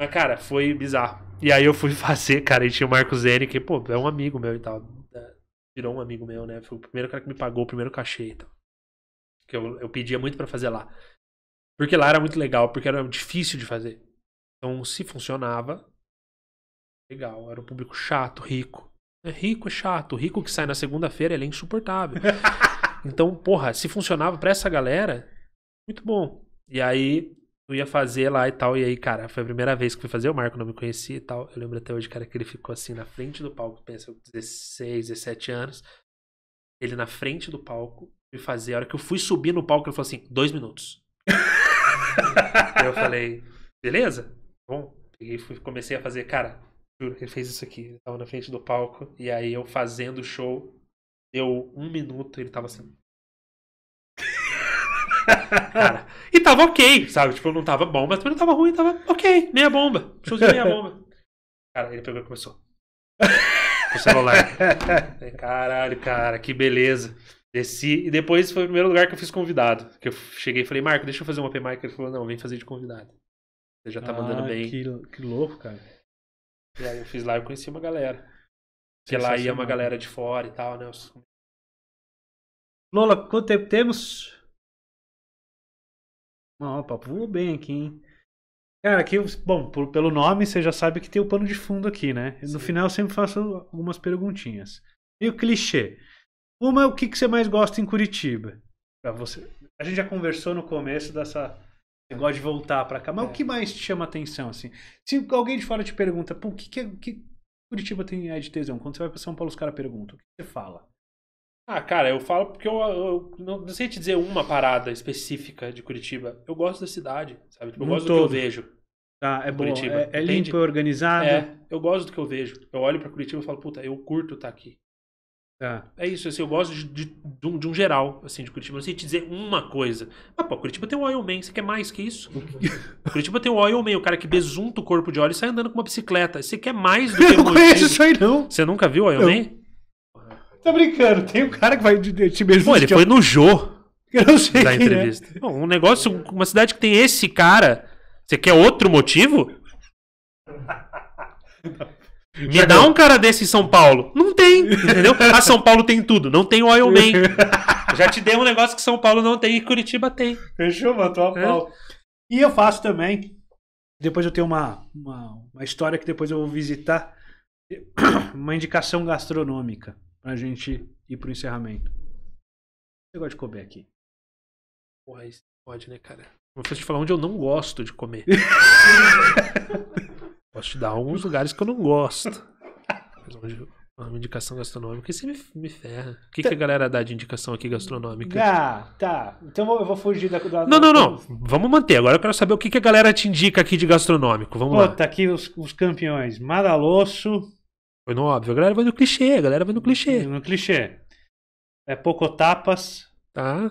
Mas, cara, foi bizarro. E aí eu fui fazer, cara, e tinha o Marco Zene, que, pô, é um amigo meu e tal. É, virou um amigo meu, né? Foi o primeiro cara que me pagou o primeiro cachê e tal. Que eu, eu pedia muito para fazer lá. Porque lá era muito legal, porque era difícil de fazer. Então, se funcionava, legal. Era um público chato, rico. É rico é chato. O rico que sai na segunda-feira, ele é insuportável. então, porra, se funcionava pra essa galera, muito bom. E aí, eu ia fazer lá e tal. E aí, cara, foi a primeira vez que fui fazer, o Marco não me conhecia e tal. Eu lembro até hoje, cara, que ele ficou assim na frente do palco, pensa, 16, 17 anos. Ele na frente do palco Fui fazer. A hora que eu fui subir no palco, ele falou assim: dois minutos. eu falei, beleza? Bom, peguei fui, comecei a fazer, cara, juro, ele fez isso aqui. Ele tava na frente do palco, e aí eu fazendo o show, deu um minuto, ele tava assim. Cara, e tava ok, sabe? Tipo, não tava bom, mas também não tava ruim, tava ok, meia bomba. Showzinho meia bomba. Cara, ele pegou e começou. Com o celular. Caralho, cara, que beleza. Desci, e depois foi o primeiro lugar que eu fiz convidado. Que eu cheguei e falei, Marco, deixa eu fazer um open mic. Ele falou, não, vem fazer de convidado. Você já tá ah, mandando bem. Que, que louco, cara. E aí eu fiz lá e conheci uma galera. Porque lá ia uma galera de fora e tal, né? Lola, quanto tempo temos? Não, o papo voou bem aqui, hein? Cara, aqui, bom, por, pelo nome você já sabe que tem o pano de fundo aqui, né? Sim. No final eu sempre faço algumas perguntinhas. E o clichê. Uma é o que, que você mais gosta em Curitiba? Pra você. A gente já conversou no começo dessa. Você gosta de voltar pra cá. Mas é. o que mais te chama atenção, assim? Se alguém de fora te pergunta, pô, o que, que, é, que Curitiba tem aí de tesão? Quando você vai pra São Paulo, os caras perguntam. O que você fala? Ah, cara, eu falo porque eu, eu não, não sei te dizer uma parada específica de Curitiba. Eu gosto da cidade, sabe? Tipo, eu gosto todo. do que eu vejo. Tá, é bom. Curitiba, é, é limpo, é organizado. É, eu gosto do que eu vejo. Eu olho para Curitiba e falo, puta, eu curto estar tá aqui. Tá. É isso, assim, eu gosto de, de, de, um, de um geral, assim, de Curitiba. Não sei te dizer uma coisa. Ah, pô, Curitiba tem o Oil Man, você quer mais que isso? Curitiba tem o Oil Man, o cara que besunta o corpo de óleo e sai andando com uma bicicleta. Você quer mais do que Eu não conheço isso aí, não. Você nunca viu o Oil eu, Man? Tá brincando, tem um cara que vai te beijar. Pô, ele foi no Jô. Eu não sei. Da é. entrevista. É. Bom, um negócio, uma cidade que tem esse cara. Você quer outro motivo? Me Já dá deu. um cara desse em São Paulo. Não tem, entendeu? Ah, São Paulo tem tudo. Não tem o Oil Man. Já te dei um negócio que São Paulo não tem e Curitiba tem. Fechou, matou a é. pau. E eu faço também. Depois eu tenho uma, uma, uma história que depois eu vou visitar. Uma indicação gastronômica pra gente ir pro encerramento. Você gosta de comer aqui? Porra, pode, né, cara? Vou te falar onde eu não gosto de comer. Posso te dar alguns lugares que eu não gosto. Mas onde uma indicação gastronômica, você me, me ferra. O que, tá. que a tá. galera dá de indicação aqui gastronômica? Ah, tá. Então eu vou fugir da. da não, não, da... não. Vamos manter. Agora eu quero saber o que, que a galera te indica aqui de gastronômico. Vamos Pô, lá. Tá aqui os, os campeões: Madalosso, foi no óbvio. A galera vai no clichê, a galera vai no clichê. No clichê. É pouco tapas. Tá.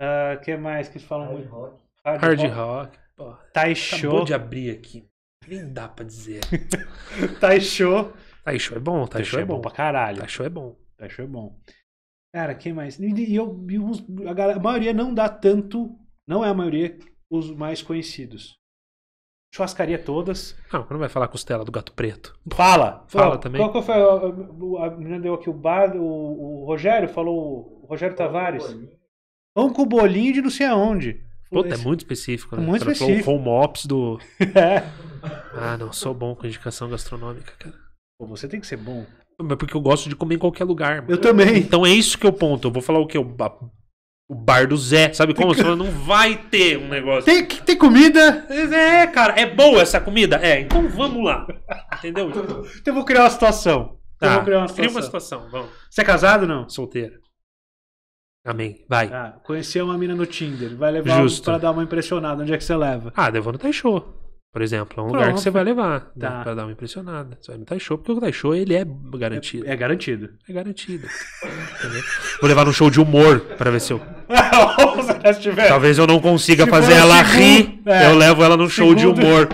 uh, que mais que falam hard muito? Rock. Hard, hard rock. rock. Taisho. Acabou de abrir aqui. Nem dá pra dizer. Taisho. Taisho é bom, Taisho é, é bom. pra caralho. Taisho é bom. Taisho é bom. Cara, quem mais? E eu, eu, a, galera, a maioria não dá tanto, não é a maioria, os mais conhecidos churrascaria todas. Não, não vai falar costela do gato preto. Fala. Fala também. Qual que foi? A menina deu aqui o bar, o, o Rogério falou, o Rogério Tavares. Pão com bolinho de não sei aonde. Puta, é muito específico, né? É muito Ela específico. Home ops do... é. Ah, não, sou bom com indicação gastronômica, cara. Pô, você tem que ser bom. Mas porque eu gosto de comer em qualquer lugar. Mano. Eu também. Então é isso que eu é ponto. Eu vou falar o quê? O, o bar do Zé. Sabe como? Você não vai ter um negócio. Tem que comida. É, cara, é boa essa comida? É, então vamos lá. Entendeu? Então, então eu vou criar uma situação. Tá, eu vou criar uma situação. Cria uma situação, vamos. Você é casado ou não? Solteira. Amém. Vai. Ah, conhecer uma mina no Tinder. Vai levar Justo. pra dar uma impressionada. Onde é que você leva? Ah, eu vou no Taisho, por exemplo. É um Pronto. lugar que você vai levar né, tá. né, pra dar uma impressionada. Você vai no Taisho, porque o Taisho, ele é garantido. É, é garantido. É garantido. vou levar no show de humor pra ver se eu tiver... Talvez eu não consiga Se fazer ela segundo, rir, é, eu levo ela num show de humor.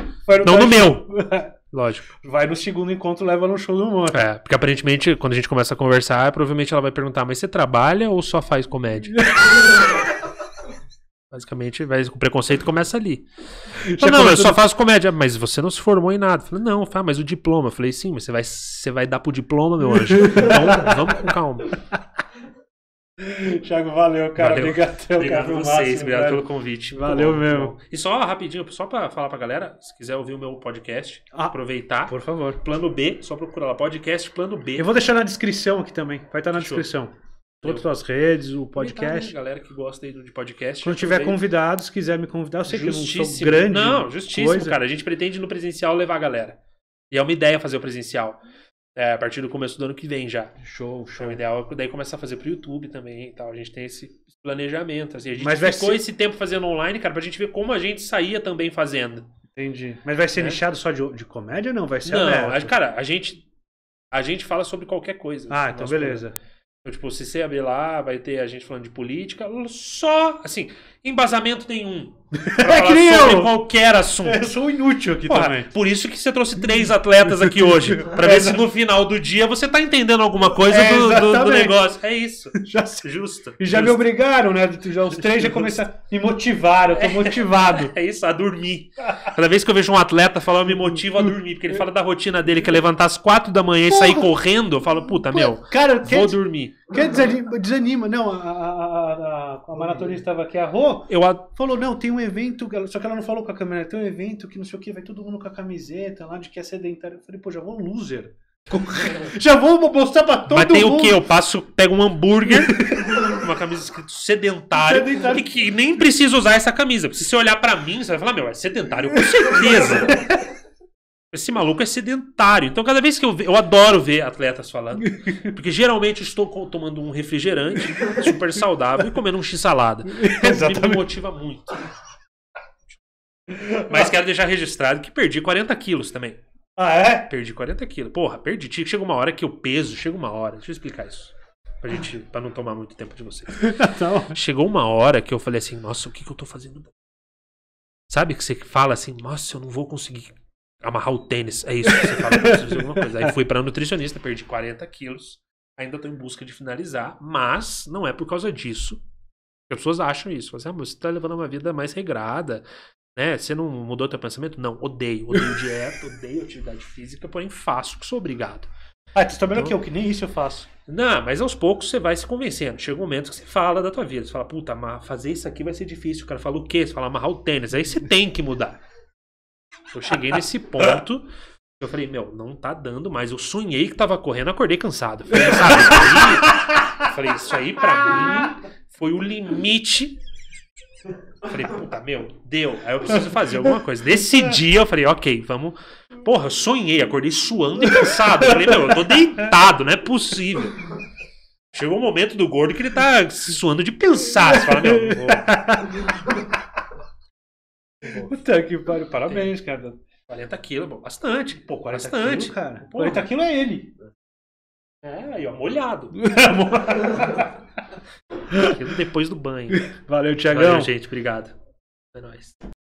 Não no meu. Lógico. Vai no segundo encontro, leva no show do humor. É, porque aparentemente, quando a gente começa a conversar, provavelmente ela vai perguntar: mas você trabalha ou só faz comédia? Basicamente, o preconceito começa ali. Então, não, eu só faço comédia. Mas você não se formou em nada. falei, não, fala, mas o diploma. Eu falei, sim, mas você vai, você vai dar pro diploma, meu anjo. Então, vamos com calma. Thiago, valeu, cara. obrigado, vocês, máximo, obrigado pelo convite. Valeu bom, mesmo. E só rapidinho, só para falar pra galera, se quiser ouvir o meu podcast, ah, aproveitar. Por favor. Plano B, só procura lá, podcast Plano B. Eu vou deixar na descrição aqui também, vai estar na Show. descrição. Todas as redes, o podcast. Tá, galera que gosta aí de podcast. Quando tiver convidados, quiser me convidar, eu sei justíssimo. que eu não sou grande. Não, justíssimo, coisa. cara. A gente pretende no presencial levar a galera. E é uma ideia fazer o presencial. É, a partir do começo do ano que vem já. Show, então, show. Então, o ideal é daí começar a fazer pro YouTube também e tal. A gente tem esse planejamento. Assim, a gente Mas ficou ser... esse tempo fazendo online, cara, pra gente ver como a gente saía também fazendo. Entendi. Mas vai ser é? nichado só de, de comédia ou não? Vai ser Não, aberto? cara, a gente, a gente fala sobre qualquer coisa. Ah, assim, então beleza. Então, tipo, se você abrir lá, vai ter a gente falando de política, só, assim, embasamento nenhum. Pra é que nem sobre eu. qualquer assunto. eu é, sou inútil aqui também. Por isso que você trouxe três atletas aqui hoje. Pra ver é, se no final do dia você tá entendendo alguma coisa é, do, do, do, negócio. É isso. Já, justo. E já justo. me obrigaram, né? Já, os três já começaram. Me motivaram, eu tô é. motivado. É isso, a dormir. Cada vez que eu vejo um atleta falar, eu me motivo a dormir. Porque ele fala da rotina dele, que é levantar às quatro da manhã e sair correndo. Eu falo, puta, meu, cara, vou quer, dormir. Quer desanima. desanima. Não, a, a, a a maratonista estava aqui, a Rô, eu a... falou, não, tem um evento, só que ela não falou com a câmera, tem um evento que não sei o que, vai todo mundo com a camiseta lá de que é sedentário. Eu falei, pô, já vou loser. já vou mostrar pra todo mundo. Mas tem mundo. o quê? Eu passo, pego um hambúrguer, uma camisa escrito sedentário, sedentário. E que nem precisa usar essa camisa. Porque se você olhar pra mim, você vai falar, meu, é sedentário com certeza. Esse maluco é sedentário. Então, cada vez que eu vejo, eu adoro ver atletas falando. Porque geralmente eu estou tomando um refrigerante super saudável e comendo um x-salada. Então, me motiva muito. Mas quero deixar registrado que perdi 40 quilos também. Ah, é? Perdi 40 quilos. Porra, perdi. Chega uma hora que eu peso, chega uma hora. Deixa eu explicar isso. Pra, gente, pra não tomar muito tempo de vocês. Tá Chegou uma hora que eu falei assim, nossa, o que, que eu tô fazendo? Sabe que você fala assim, nossa, eu não vou conseguir amarrar o tênis. É isso que você fala, preciso alguma coisa. Aí fui pra nutricionista, perdi 40 quilos. Ainda tô em busca de finalizar, mas não é por causa disso. As pessoas acham isso. Assim, ah, você tá levando uma vida mais regrada, né? Você não mudou teu pensamento? Não, odeio. Odeio dieta, odeio atividade física, porém faço, que sou obrigado. Ah, tu então tá o que então eu, que nem isso eu faço. Não, mas aos poucos você vai se convencendo. Chega um momento que você fala da tua vida. Você fala, puta, fazer isso aqui vai ser difícil. O cara fala o quê? Você fala amarrar o tênis. Aí você tem que mudar. Eu cheguei nesse ponto. Eu falei, meu, não tá dando mais. Eu sonhei que tava correndo, acordei cansado. Falei, sabe, falei, isso aí pra mim foi o limite. Eu falei, puta, meu, deu. Aí eu preciso fazer alguma coisa. Nesse dia eu falei, ok, vamos. Porra, eu sonhei, acordei suando e cansado. Eu falei, meu, eu tô deitado, não é possível. Chegou o um momento do gordo que ele tá se suando de pensar. Você fala, meu, vou... Puta que pariu, parabéns, Tem. cara. 40 quilos, bastante. Pô, 40 bastante. Quilo, cara. Porra. 40 quilos é ele. É, aí, ó, molhado. É, depois do banho. Valeu, Tiagão. Valeu, gente. Obrigado. É nóis.